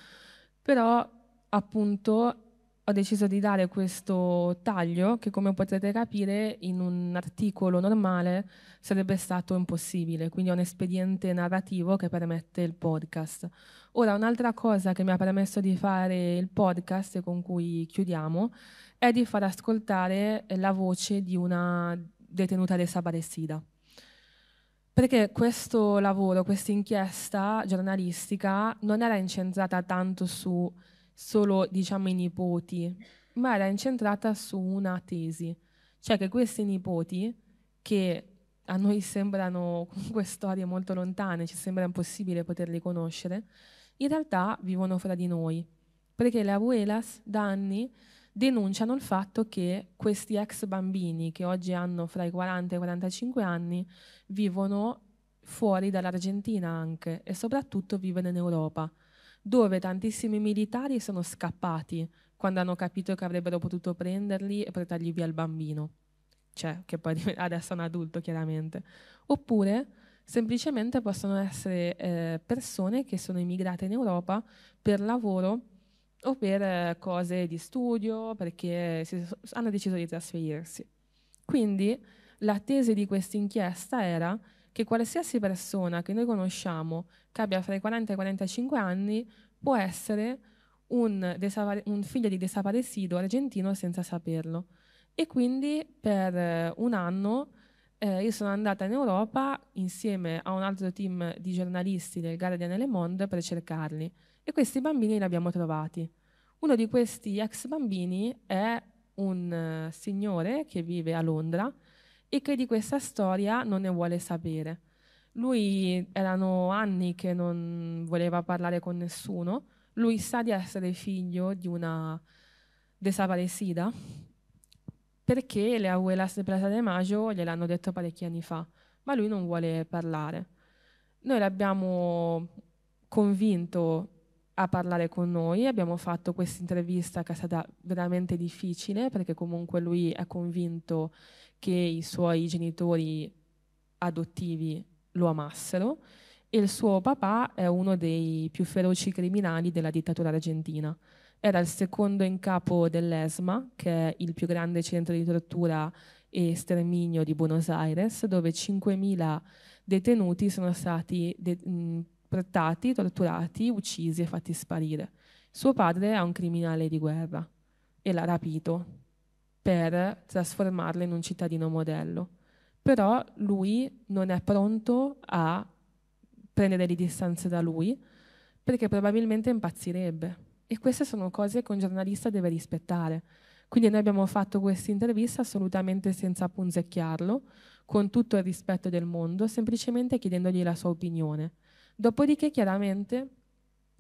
S2: però appunto ho deciso di dare questo taglio che come potete capire in un articolo normale sarebbe stato impossibile, quindi è un espediente narrativo che permette il podcast. Ora un'altra cosa che mi ha permesso di fare il podcast e con cui chiudiamo è di far ascoltare la voce di una detenuta di desaparecida. Perché questo lavoro, questa inchiesta giornalistica non era incentrata tanto su solo diciamo i nipoti, ma era incentrata su una tesi, cioè che questi nipoti, che a noi sembrano comunque storie molto lontane, ci sembra impossibile poterli conoscere, in realtà vivono fra di noi, perché le abuelas da anni denunciano il fatto che questi ex bambini che oggi hanno fra i 40 e i 45 anni vivono fuori dall'Argentina anche e soprattutto vivono in Europa dove tantissimi militari sono scappati quando hanno capito che avrebbero potuto prenderli e portargli via il bambino, cioè che poi adesso è un adulto chiaramente, oppure semplicemente possono essere eh, persone che sono immigrate in Europa per lavoro o per eh, cose di studio, perché si, hanno deciso di trasferirsi. Quindi la tesi di questa inchiesta era che qualsiasi persona che noi conosciamo che abbia fra i 40 e i 45 anni può essere un, un figlio di desaparecido argentino senza saperlo. E quindi per eh, un anno eh, io sono andata in Europa insieme a un altro team di giornalisti del Guardian e Le Monde per cercarli. E questi bambini li abbiamo trovati. Uno di questi ex bambini è un uh, signore che vive a Londra e che di questa storia non ne vuole sapere. Lui erano anni che non voleva parlare con nessuno, lui sa di essere figlio di una desaparecida perché le abuelas de Plaza de Maggio gliel'hanno detto parecchi anni fa, ma lui non vuole parlare. Noi l'abbiamo convinto a parlare con noi, abbiamo fatto questa intervista che è stata veramente difficile perché comunque lui è convinto che i suoi genitori adottivi lo amassero e il suo papà è uno dei più feroci criminali della dittatura argentina. Era il secondo in capo dell'ESMA, che è il più grande centro di tortura e sterminio di Buenos Aires, dove 5.000 detenuti sono stati de- portati, torturati, uccisi e fatti sparire. Suo padre è un criminale di guerra e l'ha rapito per trasformarla in un cittadino modello. Però lui non è pronto a prendere le distanze da lui perché probabilmente impazzirebbe. E queste sono cose che un giornalista deve rispettare. Quindi noi abbiamo fatto questa intervista assolutamente senza punzecchiarlo, con tutto il rispetto del mondo, semplicemente chiedendogli la sua opinione. Dopodiché, chiaramente,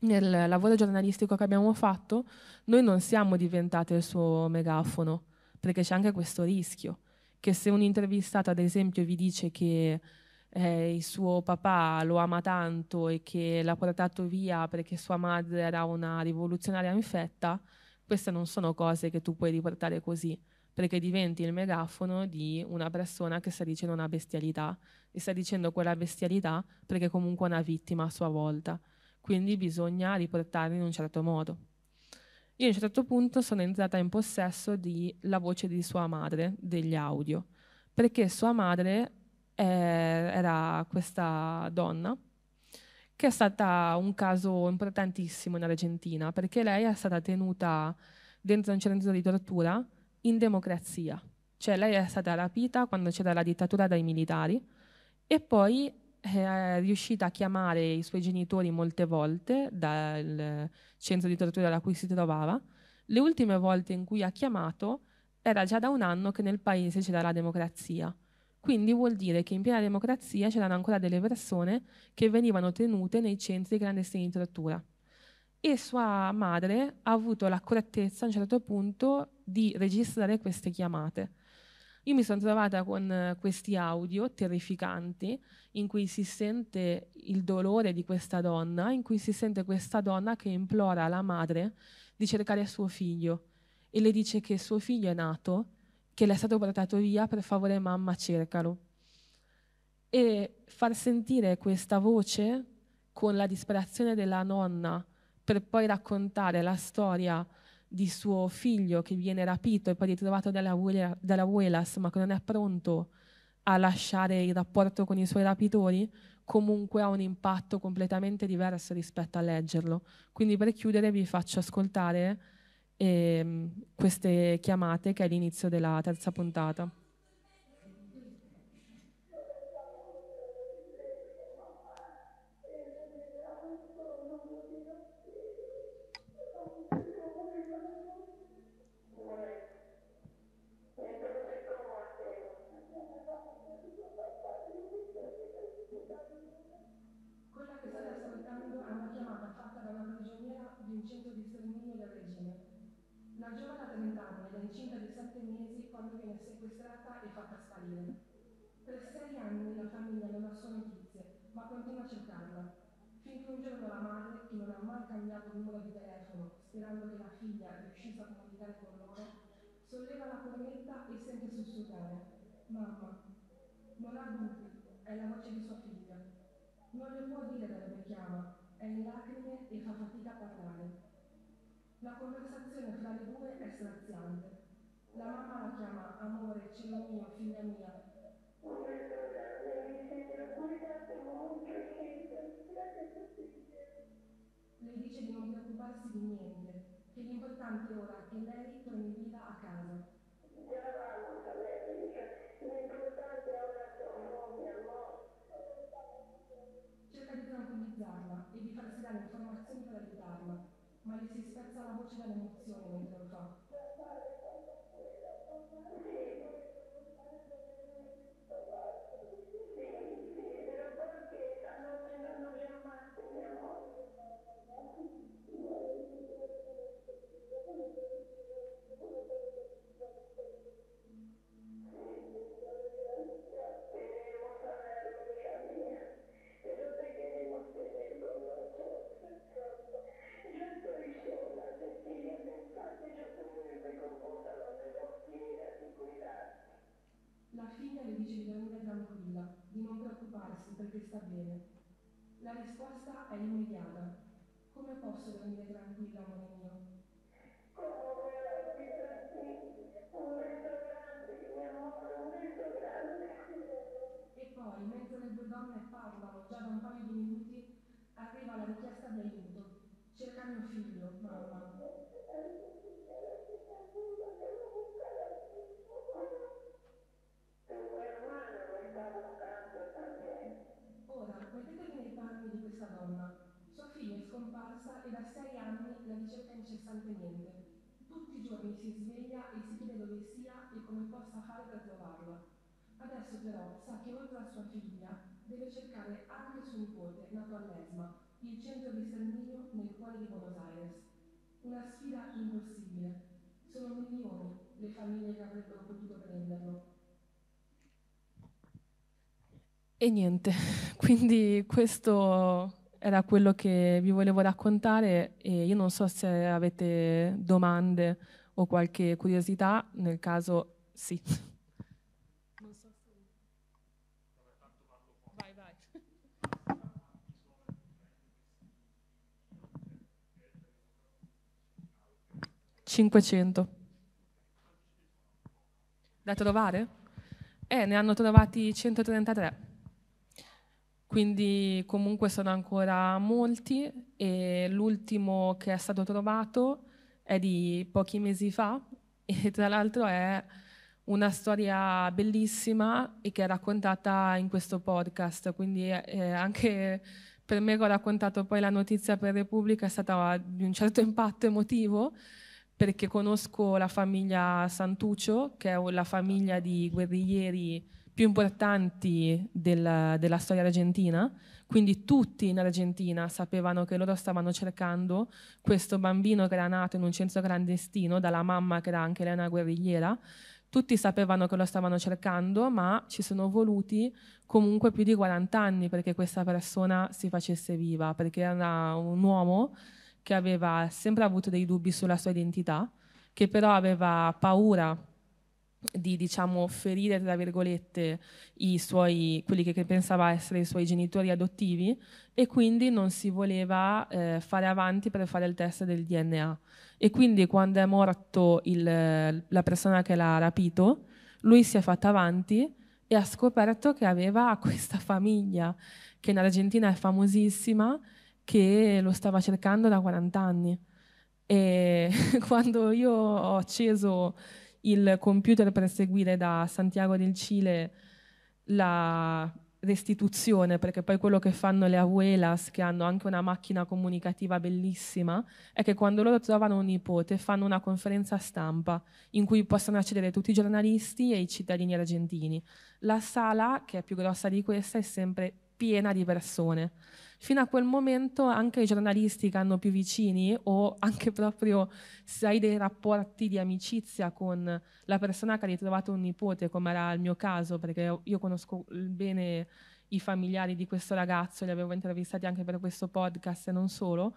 S2: nel lavoro giornalistico che abbiamo fatto, noi non siamo diventate il suo megafono, perché c'è anche questo rischio, che se un intervistato ad esempio vi dice che eh, il suo papà lo ama tanto e che l'ha portato via perché sua madre era una rivoluzionaria infetta, queste non sono cose che tu puoi riportare così, perché diventi il megafono di una persona che sta dicendo una bestialità e sta dicendo quella bestialità perché comunque è una vittima a sua volta. Quindi bisogna riportarla in un certo modo. Io a un certo punto sono entrata in possesso della voce di sua madre, degli audio, perché sua madre eh, era questa donna che è stata un caso importantissimo in Argentina, perché lei è stata tenuta dentro un centro di tortura in democrazia. Cioè lei è stata rapita quando c'era la dittatura dai militari e poi è riuscita a chiamare i suoi genitori molte volte dal centro di tortura da cui si trovava. Le ultime volte in cui ha chiamato era già da un anno che nel paese c'era la democrazia. Quindi vuol dire che in piena democrazia c'erano ancora delle persone che venivano tenute nei centri clandestini di tortura. E sua madre ha avuto l'accortezza a un certo punto di registrare queste chiamate io mi sono trovata con eh, questi audio terrificanti in cui si sente il dolore di questa donna, in cui si sente questa donna che implora alla madre di cercare suo figlio e le dice che suo figlio è nato, che le è stato portato via, per favore mamma cercalo. E far sentire questa voce con la disperazione della nonna per poi raccontare la storia di suo figlio che viene rapito e poi ritrovato dalla, abuela, ma che non è pronto a lasciare il rapporto con i suoi rapitori, comunque ha un impatto completamente diverso rispetto a leggerlo. Quindi per chiudere vi faccio ascoltare eh, queste chiamate che è l'inizio della terza puntata.
S3: sequestrata e fatta sparire. Per sei anni la famiglia non ha solo notizie, ma continua a cercarla. Finché un giorno la madre, che non ha mai cambiato il numero di telefono, sperando che la figlia riuscisse a comunicare con loro, solleva la cornetta e sente sussurrare. Mamma, non ha dubbi, è la voce di sua figlia. Non le può dire da dove chiama, è in lacrime e fa fatica a parlare. La conversazione fra le due è straziante la mamma la chiama, amore, cielo mio, figlia mia. Lei dice di non preoccuparsi di niente, che l'importante ora è che lei torni viva a casa. Eravamo a lei, dice, l'importante ora sono mia moglie. Cerca di tranquillizzarla e di farsi dare informazioni per aiutarla, ma le si spezza la voce dall'emozione mentre che sta bene. La risposta è immediata. Come posso dormire tranquilla, amore mio? Con una pizza un ristorante che mi amore, un ristorante. E poi, mentre le due donne parlano già da un paio di minuti, arriva la richiesta di aiuto. Cercami un figlio, mamma. Mettetevi nei panni di questa donna. Sua figlia è scomparsa e da sei anni la ricerca incessantemente. Tutti i giorni si sveglia e si chiede dove sia e come possa fare per trovarla. Adesso però sa che oltre a sua figlia deve cercare anche suo nipote, nato all'ESMA, il centro di sterminio nel cuore di Buenos Aires. Una sfida impossibile. Sono milioni le famiglie che avrebbero potuto prenderlo.
S2: E niente, quindi questo era quello che vi volevo raccontare e io non so se avete domande o qualche curiosità, nel caso sì. Cinquecento. Da trovare? Eh, ne hanno trovati 133. Quindi comunque sono ancora molti e l'ultimo che è stato trovato è di pochi mesi fa e tra l'altro è una storia bellissima e che è raccontata in questo podcast, quindi eh, anche per me che ho raccontato poi la notizia per Repubblica è stata di un certo impatto emotivo perché conosco la famiglia Santuccio, che è la famiglia di guerriglieri più importanti della, della storia argentina, quindi tutti in Argentina sapevano che loro stavano cercando questo bambino che era nato in un centro clandestino dalla mamma che era anche lei una guerrigliera, tutti sapevano che lo stavano cercando, ma ci sono voluti comunque più di 40 anni perché questa persona si facesse viva, perché era un uomo che aveva sempre avuto dei dubbi sulla sua identità, che però aveva paura di diciamo, ferire tra virgolette suoi, quelli che, che, pensava essere i suoi genitori adottivi e quindi non si voleva eh, fare avanti per fare il test del DNA e quindi quando è morto il, la persona che l'ha rapito lui si è fatto avanti e ha scoperto che aveva questa famiglia che in Argentina è famosissima che lo stava cercando da 40 anni e quando io ho acceso il computer per seguire da Santiago del Cile la restituzione, perché poi quello che fanno le abuelas, che hanno anche una macchina comunicativa bellissima, è che quando loro trovano un nipote fanno una conferenza stampa in cui possono accedere tutti i giornalisti e i cittadini argentini. La sala, che è più grossa di questa, è sempre piena di persone. Fino a quel momento anche i giornalisti che hanno più vicini o anche proprio se hai dei rapporti di amicizia con la persona che ha ritrovato un nipote, come era il mio caso, perché io conosco bene i familiari di questo ragazzo, li avevo intervistati anche per questo podcast e non solo,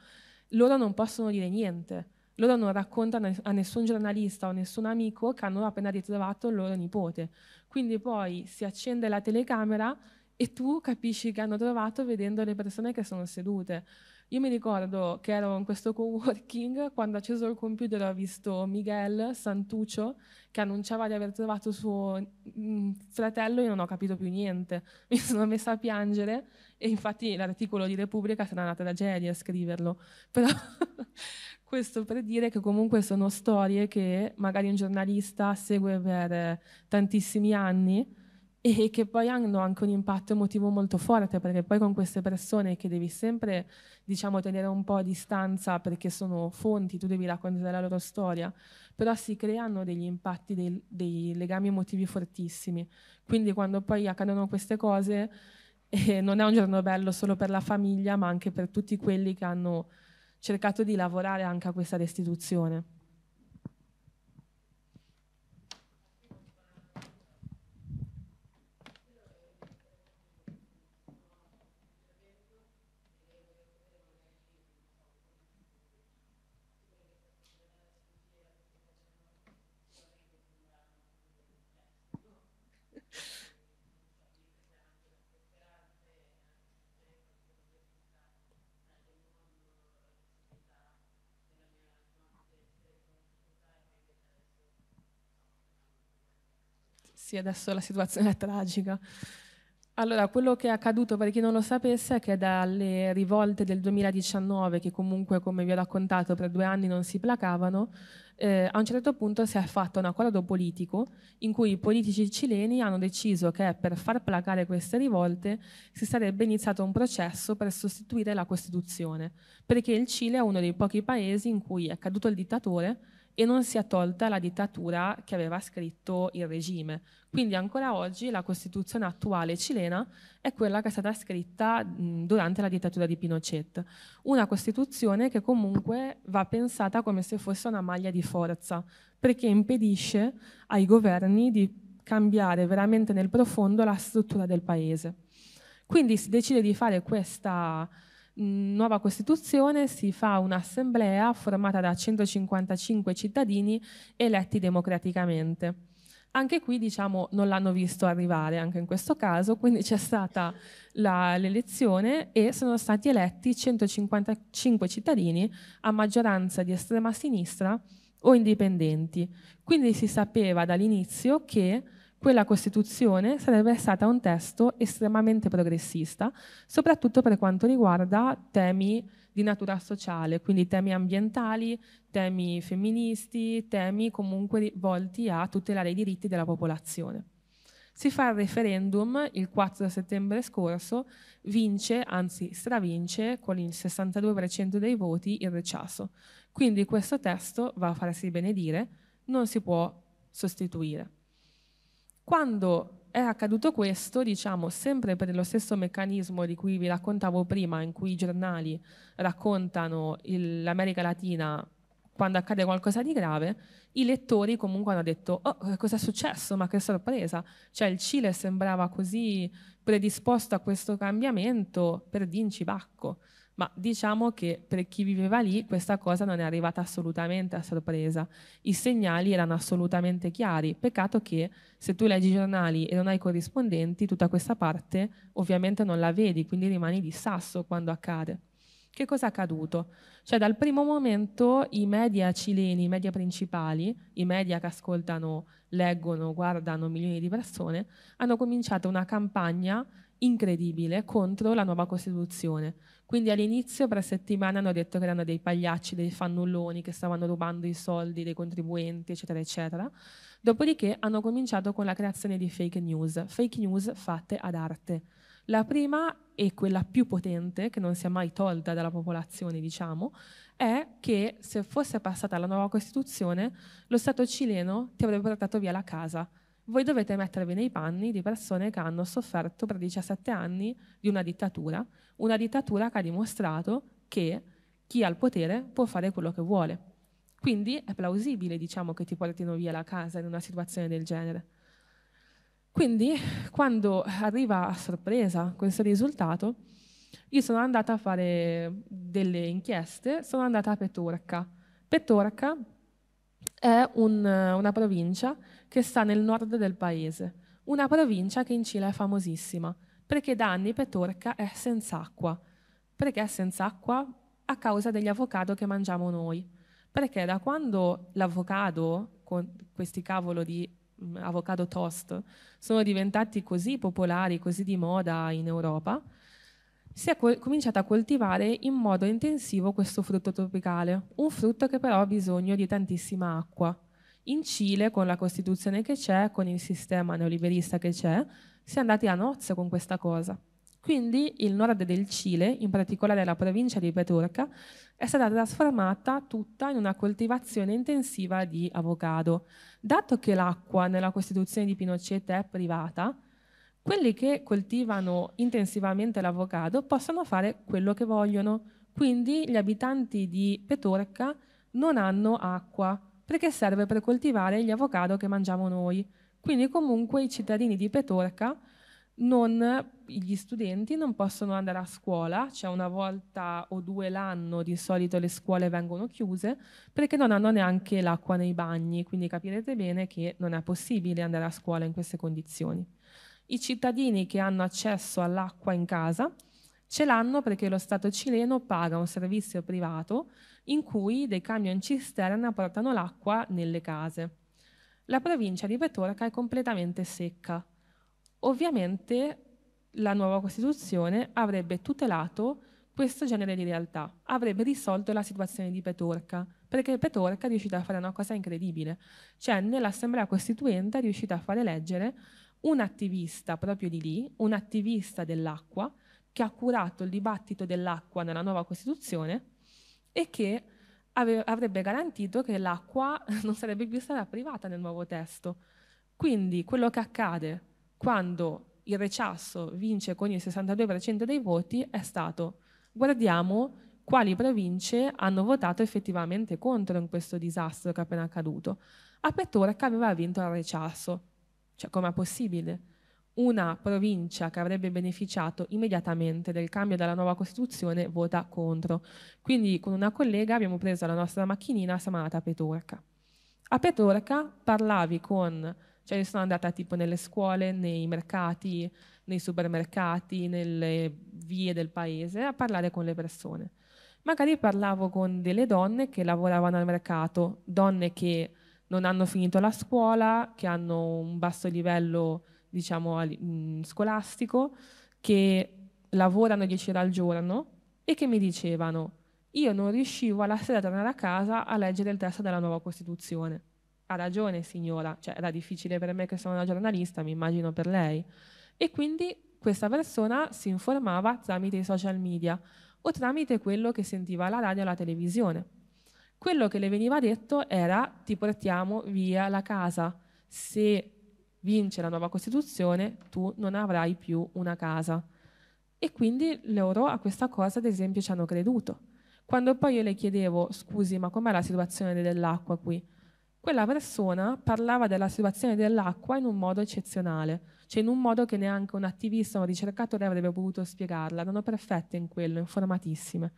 S2: loro non possono dire niente. Loro non raccontano a nessun giornalista o a nessun amico che hanno appena ritrovato il loro nipote. Quindi poi si accende la telecamera e tu capisci che hanno trovato vedendo le persone che sono sedute. Io mi ricordo che ero in questo co-working, quando ho acceso il computer ho visto Miguel Santuccio che annunciava di aver trovato suo mm, fratello e non ho capito più niente. Mi sono messa a piangere e infatti l'articolo di Repubblica sarà una tragedia a scriverlo. Però questo per dire che comunque sono storie che magari un giornalista segue per tantissimi anni e che poi hanno anche un impatto emotivo molto forte, perché poi con queste persone che devi sempre, diciamo, tenere un po' a distanza perché sono fonti, tu devi raccontare la loro storia, però si creano degli impatti, dei, dei legami emotivi fortissimi. Quindi quando poi accadono queste cose, eh, non è un giorno bello solo per la famiglia, ma anche per tutti quelli che hanno cercato di lavorare anche a questa restituzione. ragazzi, adesso la situazione è tragica. Allora, quello che è accaduto, per chi non lo sapesse, è che dalle rivolte del 2019, che comunque, come vi ho raccontato, per due anni non si placavano, eh, a un certo punto si è fatto un accordo politico in cui i politici cileni hanno deciso che per far placare queste rivolte si sarebbe iniziato un processo per sostituire la Costituzione, perché il Cile è uno dei pochi paesi in cui è caduto il dittatore e non si è tolta la dittatura che aveva scritto il regime. Quindi ancora oggi la Costituzione attuale cilena è quella che è stata scritta mh, durante la dittatura di Pinochet. Una Costituzione che comunque va pensata come se fosse una maglia di forza, perché impedisce ai governi di cambiare veramente nel profondo la struttura del paese. Quindi si decide di fare questa nuova Costituzione si fa un'assemblea formata da 155 cittadini eletti democraticamente. Anche qui diciamo non l'hanno visto arrivare, anche in questo caso, quindi c'è stata l'elezione e sono stati eletti 155 cittadini a maggioranza di estrema sinistra o indipendenti. Quindi si sapeva dall'inizio che quella Costituzione sarebbe stata un testo estremamente progressista, soprattutto per quanto riguarda temi di natura sociale, quindi temi ambientali, temi femministi, temi comunque volti a tutelare i diritti della popolazione. Si fa il referendum il 4 settembre scorso, vince, anzi stravince, con il 62% dei voti il recesso. Quindi questo testo va a farsi benedire, non si può sostituire. Quando è accaduto questo, diciamo, sempre per lo stesso meccanismo di cui vi raccontavo prima, in cui i giornali raccontano il, l'America Latina quando accade qualcosa di grave, i lettori comunque hanno detto, oh, eh, cosa è successo? Ma che sorpresa! Cioè il Cile sembrava così predisposto a questo cambiamento per Dinci Bacco ma diciamo che per chi viveva lì questa cosa non è arrivata assolutamente a sorpresa. I segnali erano assolutamente chiari, peccato che se tu leggi i giornali e non hai corrispondenti, tutta questa parte ovviamente non la vedi, quindi rimani di sasso quando accade. Che cosa è accaduto? Cioè dal primo momento i media cileni, i media principali, i media che ascoltano, leggono, guardano milioni di persone, hanno cominciato una campagna incredibile contro la nuova Costituzione. Quindi all'inizio per settimana, hanno detto che erano dei pagliacci, dei fannulloni che stavano rubando i soldi dei contribuenti, eccetera, eccetera. Dopodiché hanno cominciato con la creazione di fake news, fake news fatte ad arte. La prima e quella più potente, che non si è mai tolta dalla popolazione, diciamo, è che se fosse passata la nuova Costituzione, lo Stato cileno ti avrebbe portato via la casa voi dovete mettervi nei panni di persone che hanno sofferto per 17 anni di una dittatura, una dittatura che ha dimostrato che chi ha il potere può fare quello che vuole. Quindi è plausibile, diciamo, che ti portino via la casa in una situazione del genere. Quindi, quando arriva a sorpresa questo risultato, io sono andata a fare delle inchieste, sono andata a Petorca. Petorca è un, una provincia che sta nel nord del paese, una provincia che in Cile è famosissima, perché da anni Petorca è senza acqua. Perché è senza acqua? A causa degli avocado che mangiamo noi. Perché da quando l'avocado, con questi cavolo di mm, avocado toast, sono diventati così popolari, così di moda in Europa, si è cominciato a coltivare in modo intensivo questo frutto tropicale, un frutto che però ha bisogno di tantissima acqua. In Cile, con la Costituzione che c'è, con il sistema neoliberista che c'è, si è andati a nozze con questa cosa. Quindi il nord del Cile, in particolare la provincia di Petorca, è stata trasformata tutta in una coltivazione intensiva di avocado. Dato che l'acqua nella Costituzione di Pinochet è privata, quelli che coltivano intensivamente l'avocado possono fare quello che vogliono. Quindi gli abitanti di Petorca non hanno acqua, perché serve per coltivare gli avocado che mangiamo noi. Quindi comunque i cittadini di Petorca, non, gli studenti non possono andare a scuola, cioè una volta o due l'anno di solito le scuole vengono chiuse perché non hanno neanche l'acqua nei bagni, quindi capirete bene che non è possibile andare a scuola in queste condizioni. I cittadini che hanno accesso all'acqua in casa ce l'hanno perché lo Stato cileno paga un servizio privato in cui dei camion cisterna portano l'acqua nelle case. La provincia di Petorca è completamente secca. Ovviamente la nuova Costituzione avrebbe tutelato questo genere di realtà, avrebbe risolto la situazione di Petorca, perché Petorca è riuscita a fare una cosa incredibile, cioè nell'Assemblea Costituente è riuscita a fare leggere un attivista proprio di lì, un attivista dell'acqua, che ha curato il dibattito dell'acqua nella nuova Costituzione e che avrebbe garantito che l'acqua non sarebbe più stata privata nel nuovo testo. Quindi quello che accade quando il recesso vince con il 62% dei voti è stato guardiamo quali province hanno votato effettivamente contro in questo disastro che è appena accaduto. A Petorca aveva vinto il recesso, cioè com'è possibile? una provincia che avrebbe beneficiato immediatamente del cambio della nuova Costituzione vota contro. Quindi con una collega abbiamo preso la nostra macchinina, e siamo andati a Petorca. A Petorca parlavi con, cioè io sono andata tipo nelle scuole, nei mercati, nei supermercati, nelle vie del paese, a parlare con le persone. Magari parlavo con delle donne che lavoravano al mercato, donne che non hanno finito la scuola, che hanno un basso livello diciamo, mm, scolastico che lavorano 10 ore al giorno e che mi dicevano io non riuscivo alla sera a tornare a casa a leggere il testo della nuova Costituzione. Ha ragione signora, cioè era difficile per me che sono una giornalista, mi immagino per lei. E quindi questa persona si informava tramite i social media o tramite quello che sentiva la radio o la televisione. Quello che le veniva detto era ti portiamo via la casa, se vince la nuova Costituzione, tu non avrai più una casa. E quindi loro a questa cosa, ad esempio, ci hanno creduto. Quando poi io le chiedevo, scusi, ma com'è la situazione dell'acqua qui? Quella persona parlava della situazione dell'acqua in un modo eccezionale, cioè in un modo che neanche un attivista o un ricercatore avrebbe potuto spiegarla, erano perfette in quello, informatissime.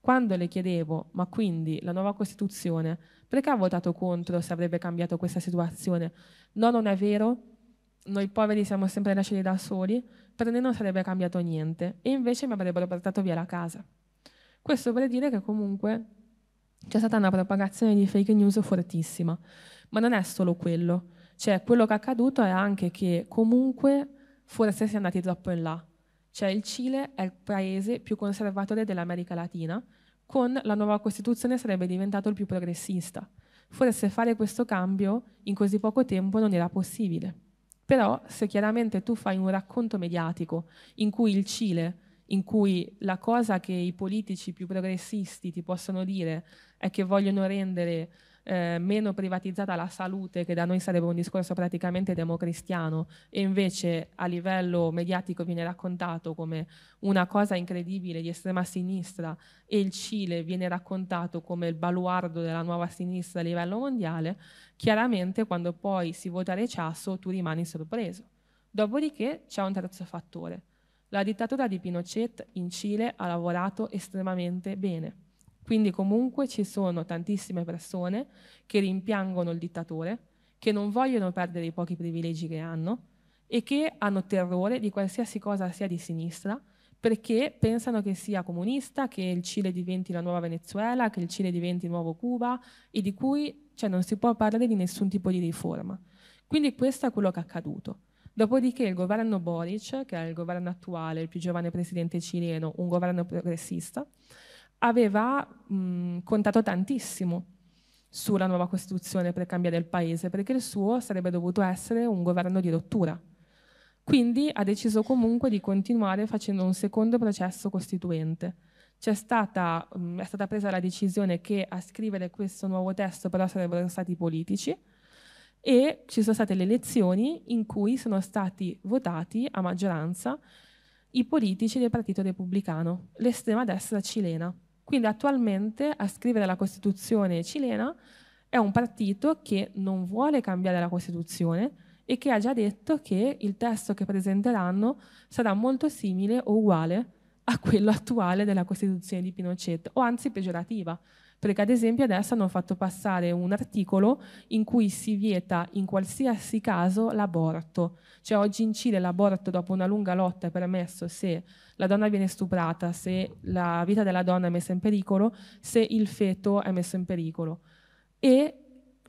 S2: Quando le chiedevo, ma quindi la nuova Costituzione, perché ha votato contro se avrebbe cambiato questa situazione? No, non è vero, noi poveri siamo sempre lasciati da soli, per noi non sarebbe cambiato niente e invece mi avrebbero portato via la casa. Questo vuol dire che comunque c'è stata una propagazione di fake news fortissima, ma non è solo quello, cioè quello che è accaduto è anche che comunque forse si è andati troppo in là, cioè il Cile è il paese più conservatore dell'America Latina, con la nuova Costituzione sarebbe diventato il più progressista. Forse fare questo cambio in così poco tempo non era possibile. Però se chiaramente tu fai un racconto mediatico in cui il Cile, in cui la cosa che i politici più progressisti ti possono dire è che vogliono rendere eh, meno privatizzata la salute, che da noi sarebbe un discorso praticamente democristiano, e invece a livello mediatico viene raccontato come una cosa incredibile di estrema sinistra e il Cile viene raccontato come il baluardo della nuova sinistra a livello mondiale, chiaramente quando poi si vota recesso tu rimani sorpreso. Dopodiché c'è un terzo fattore. La dittatura di Pinochet in Cile ha lavorato estremamente bene quindi comunque ci sono tantissime persone che rimpiangono il dittatore, che non vogliono perdere i pochi privilegi che hanno e che hanno terrore di qualsiasi cosa sia di sinistra perché pensano che sia comunista, che il Cile diventi la nuova Venezuela, che il Cile diventi il nuovo Cuba e di cui cioè, non si può parlare di nessun tipo di riforma. Quindi questo è quello che è accaduto. Dopodiché il governo Boric, che è il governo attuale, il più giovane presidente cileno, un governo progressista, aveva mh, contato tantissimo sulla nuova Costituzione per cambiare il paese, perché il suo sarebbe dovuto essere un governo di rottura. Quindi ha deciso comunque di continuare facendo un secondo processo costituente. Stata, mh, è stata presa la decisione che a scrivere questo nuovo testo però sarebbero stati i politici e ci sono state le elezioni in cui sono stati votati a maggioranza i politici del Partito Repubblicano, l'estrema destra cilena. Quindi attualmente a scrivere la Costituzione cilena è un partito che non vuole cambiare la Costituzione e che ha già detto che il testo che presenteranno sarà molto simile o uguale a quello attuale della Costituzione di Pinochet, o anzi peggiorativa, perché ad esempio adesso hanno fatto passare un articolo in cui si vieta in qualsiasi caso l'aborto, cioè oggi in Cile l'aborto dopo una lunga lotta è permesso se la donna viene stuprata, se la vita della donna è messa in pericolo, se il feto è messo in pericolo. E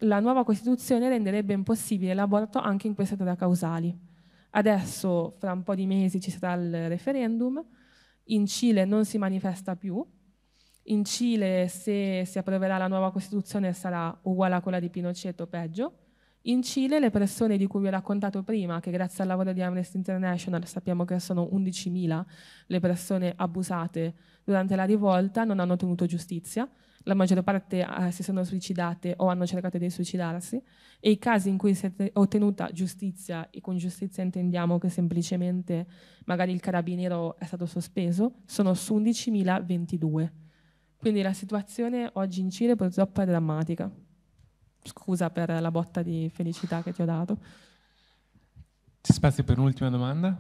S2: la nuova Costituzione renderebbe impossibile l'aborto anche in queste tre causali. Adesso, fra un po' di mesi, ci sarà il referendum, in Cile non si manifesta più, in Cile se si approverà la nuova Costituzione sarà uguale a quella di Pinochet o peggio, in Cile le persone di cui vi ho raccontato prima, che grazie al lavoro di Amnesty International sappiamo che sono 11.000 le persone abusate durante la rivolta, non hanno ottenuto giustizia, la maggior parte eh, si sono suicidate o hanno cercato di suicidarsi e i casi in cui si è ottenuta giustizia, e con giustizia intendiamo che semplicemente magari il carabiniero è stato sospeso, sono su 11.022. Quindi la situazione oggi in Cile purtroppo è drammatica scusa per la botta di felicità che ti ho dato. Ci spazio per un'ultima domanda?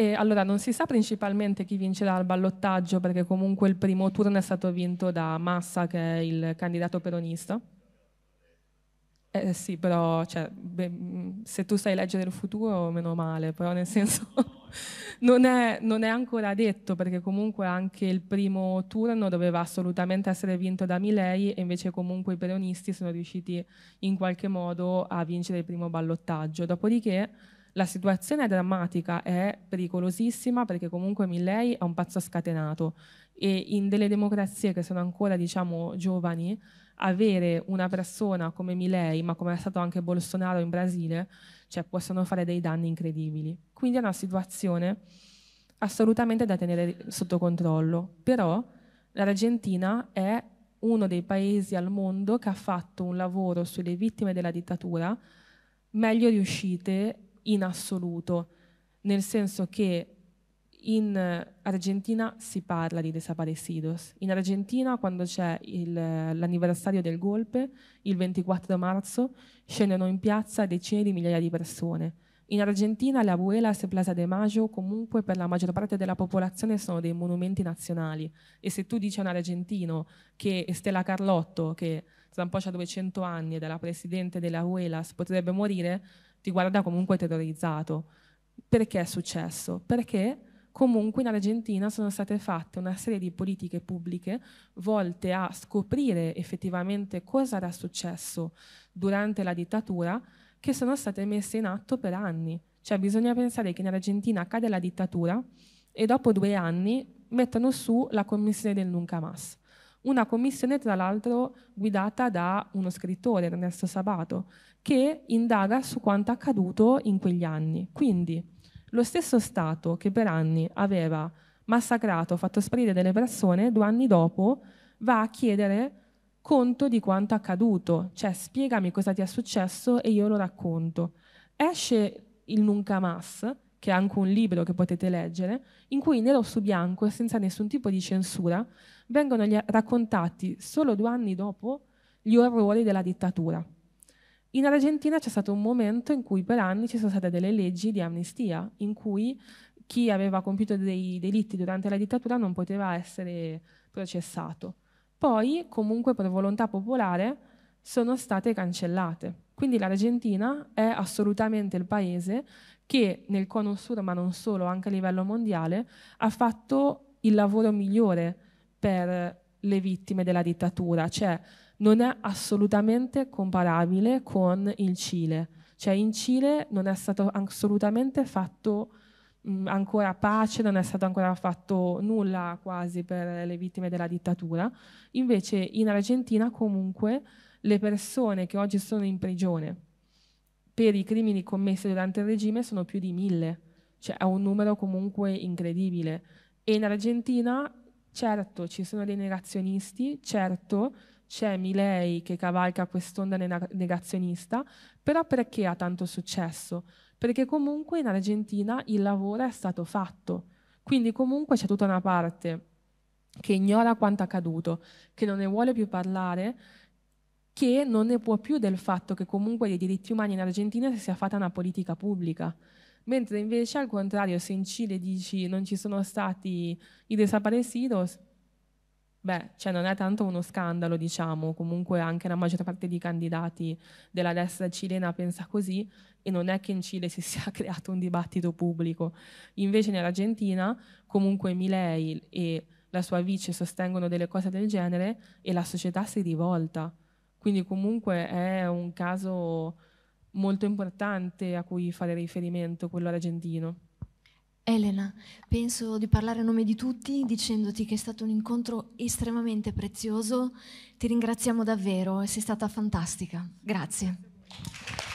S2: E allora non si sa principalmente chi vincerà il ballottaggio perché comunque il primo turno è stato vinto da Massa che è il candidato peronista. Eh sì, però cioè, beh, se tu sai leggere il futuro, meno male, però nel senso non, è, non, è, ancora detto perché comunque anche il primo turno doveva assolutamente essere vinto da Milei e invece comunque i peronisti sono riusciti in qualche modo a vincere il primo ballottaggio. Dopodiché la situazione è drammatica, è pericolosissima perché comunque Millei è un pazzo scatenato e in delle democrazie che sono ancora diciamo giovani avere una persona come Milei, ma come è stato anche Bolsonaro in Brasile, cioè possono fare dei danni incredibili. Quindi è una situazione assolutamente da tenere sotto controllo. Però l'Argentina è uno dei paesi al mondo che ha fatto un lavoro sulle vittime della dittatura meglio riuscite in assoluto, nel senso che in Argentina si parla di desaparecidos. In Argentina, quando c'è l'anniversario del golpe, il 24 marzo, scendono in piazza decine di migliaia di persone. In Argentina le abuelas e Plaza de Maggio comunque per la maggior parte della popolazione sono dei monumenti nazionali e se tu dici a un argentino che Estela Carlotto, che tra un po' ha 200 anni ed è la presidente delle abuelas, potrebbe morire, ti guarda comunque terrorizzato. Perché è successo? Perché comunque in Argentina sono state fatte una serie di politiche pubbliche volte a scoprire effettivamente cosa era successo durante la dittatura che sono state messe in atto per anni. Cioè bisogna pensare che in Argentina cade la dittatura e dopo due anni mettono su la commissione del Nunca Mas. Una commissione, tra l'altro, guidata da uno scrittore, Ernesto Sabato, che indaga su quanto accaduto in quegli anni. Quindi lo stesso Stato che per anni aveva massacrato, fatto sparire delle persone, due anni dopo va a chiedere conto di quanto accaduto, cioè spiegami cosa ti è successo e io lo racconto. Esce il Nunca Mas, che è anche un libro che potete leggere, in cui nero su bianco senza nessun tipo di censura vengono raccontati solo due anni dopo gli orrori della dittatura. In Argentina c'è stato un momento in cui per anni ci sono state delle leggi di amnistia, in cui chi aveva compiuto dei delitti durante la dittatura non poteva essere processato. Poi, comunque, per volontà popolare, sono state cancellate. Quindi l'Argentina è assolutamente il paese che nel Cono Sur, ma non solo, anche a livello mondiale, ha fatto il lavoro migliore per le vittime della dittatura, cioè non è assolutamente comparabile con il Cile. Cioè in Cile non è stato assolutamente fatto mh, mm, ancora pace, non è stato ancora fatto nulla quasi per le vittime della dittatura. Invece in Argentina comunque le persone che oggi sono in prigione per i crimini commessi durante il regime sono più di mille, cioè è un numero comunque incredibile. E in Argentina certo ci sono dei negazionisti, certo c'è Milei che cavalca quest'onda negazionista, però perché ha tanto successo? Perché comunque in Argentina il lavoro è stato fatto, quindi comunque c'è tutta una parte che ignora quanto accaduto, che non ne vuole più parlare, che non ne può più del fatto che comunque dei diritti umani in Argentina si sia fatta una politica pubblica. Mentre invece al contrario, se in Cile dici non ci sono stati i desaparecidos, Beh, cioè non è tanto uno scandalo, diciamo, comunque anche la maggior parte dei candidati della destra cilena pensa così e non è che in Cile si sia creato un dibattito pubblico. Invece nell'Argentina comunque Milei e la sua vice sostengono delle cose del genere e la società si è rivolta. Quindi comunque è un caso molto importante a cui fare riferimento, quello argentino.
S1: Elena, penso di parlare a nome di tutti dicendoti che è stato un incontro estremamente prezioso. Ti ringraziamo davvero, sei stata fantastica. Grazie.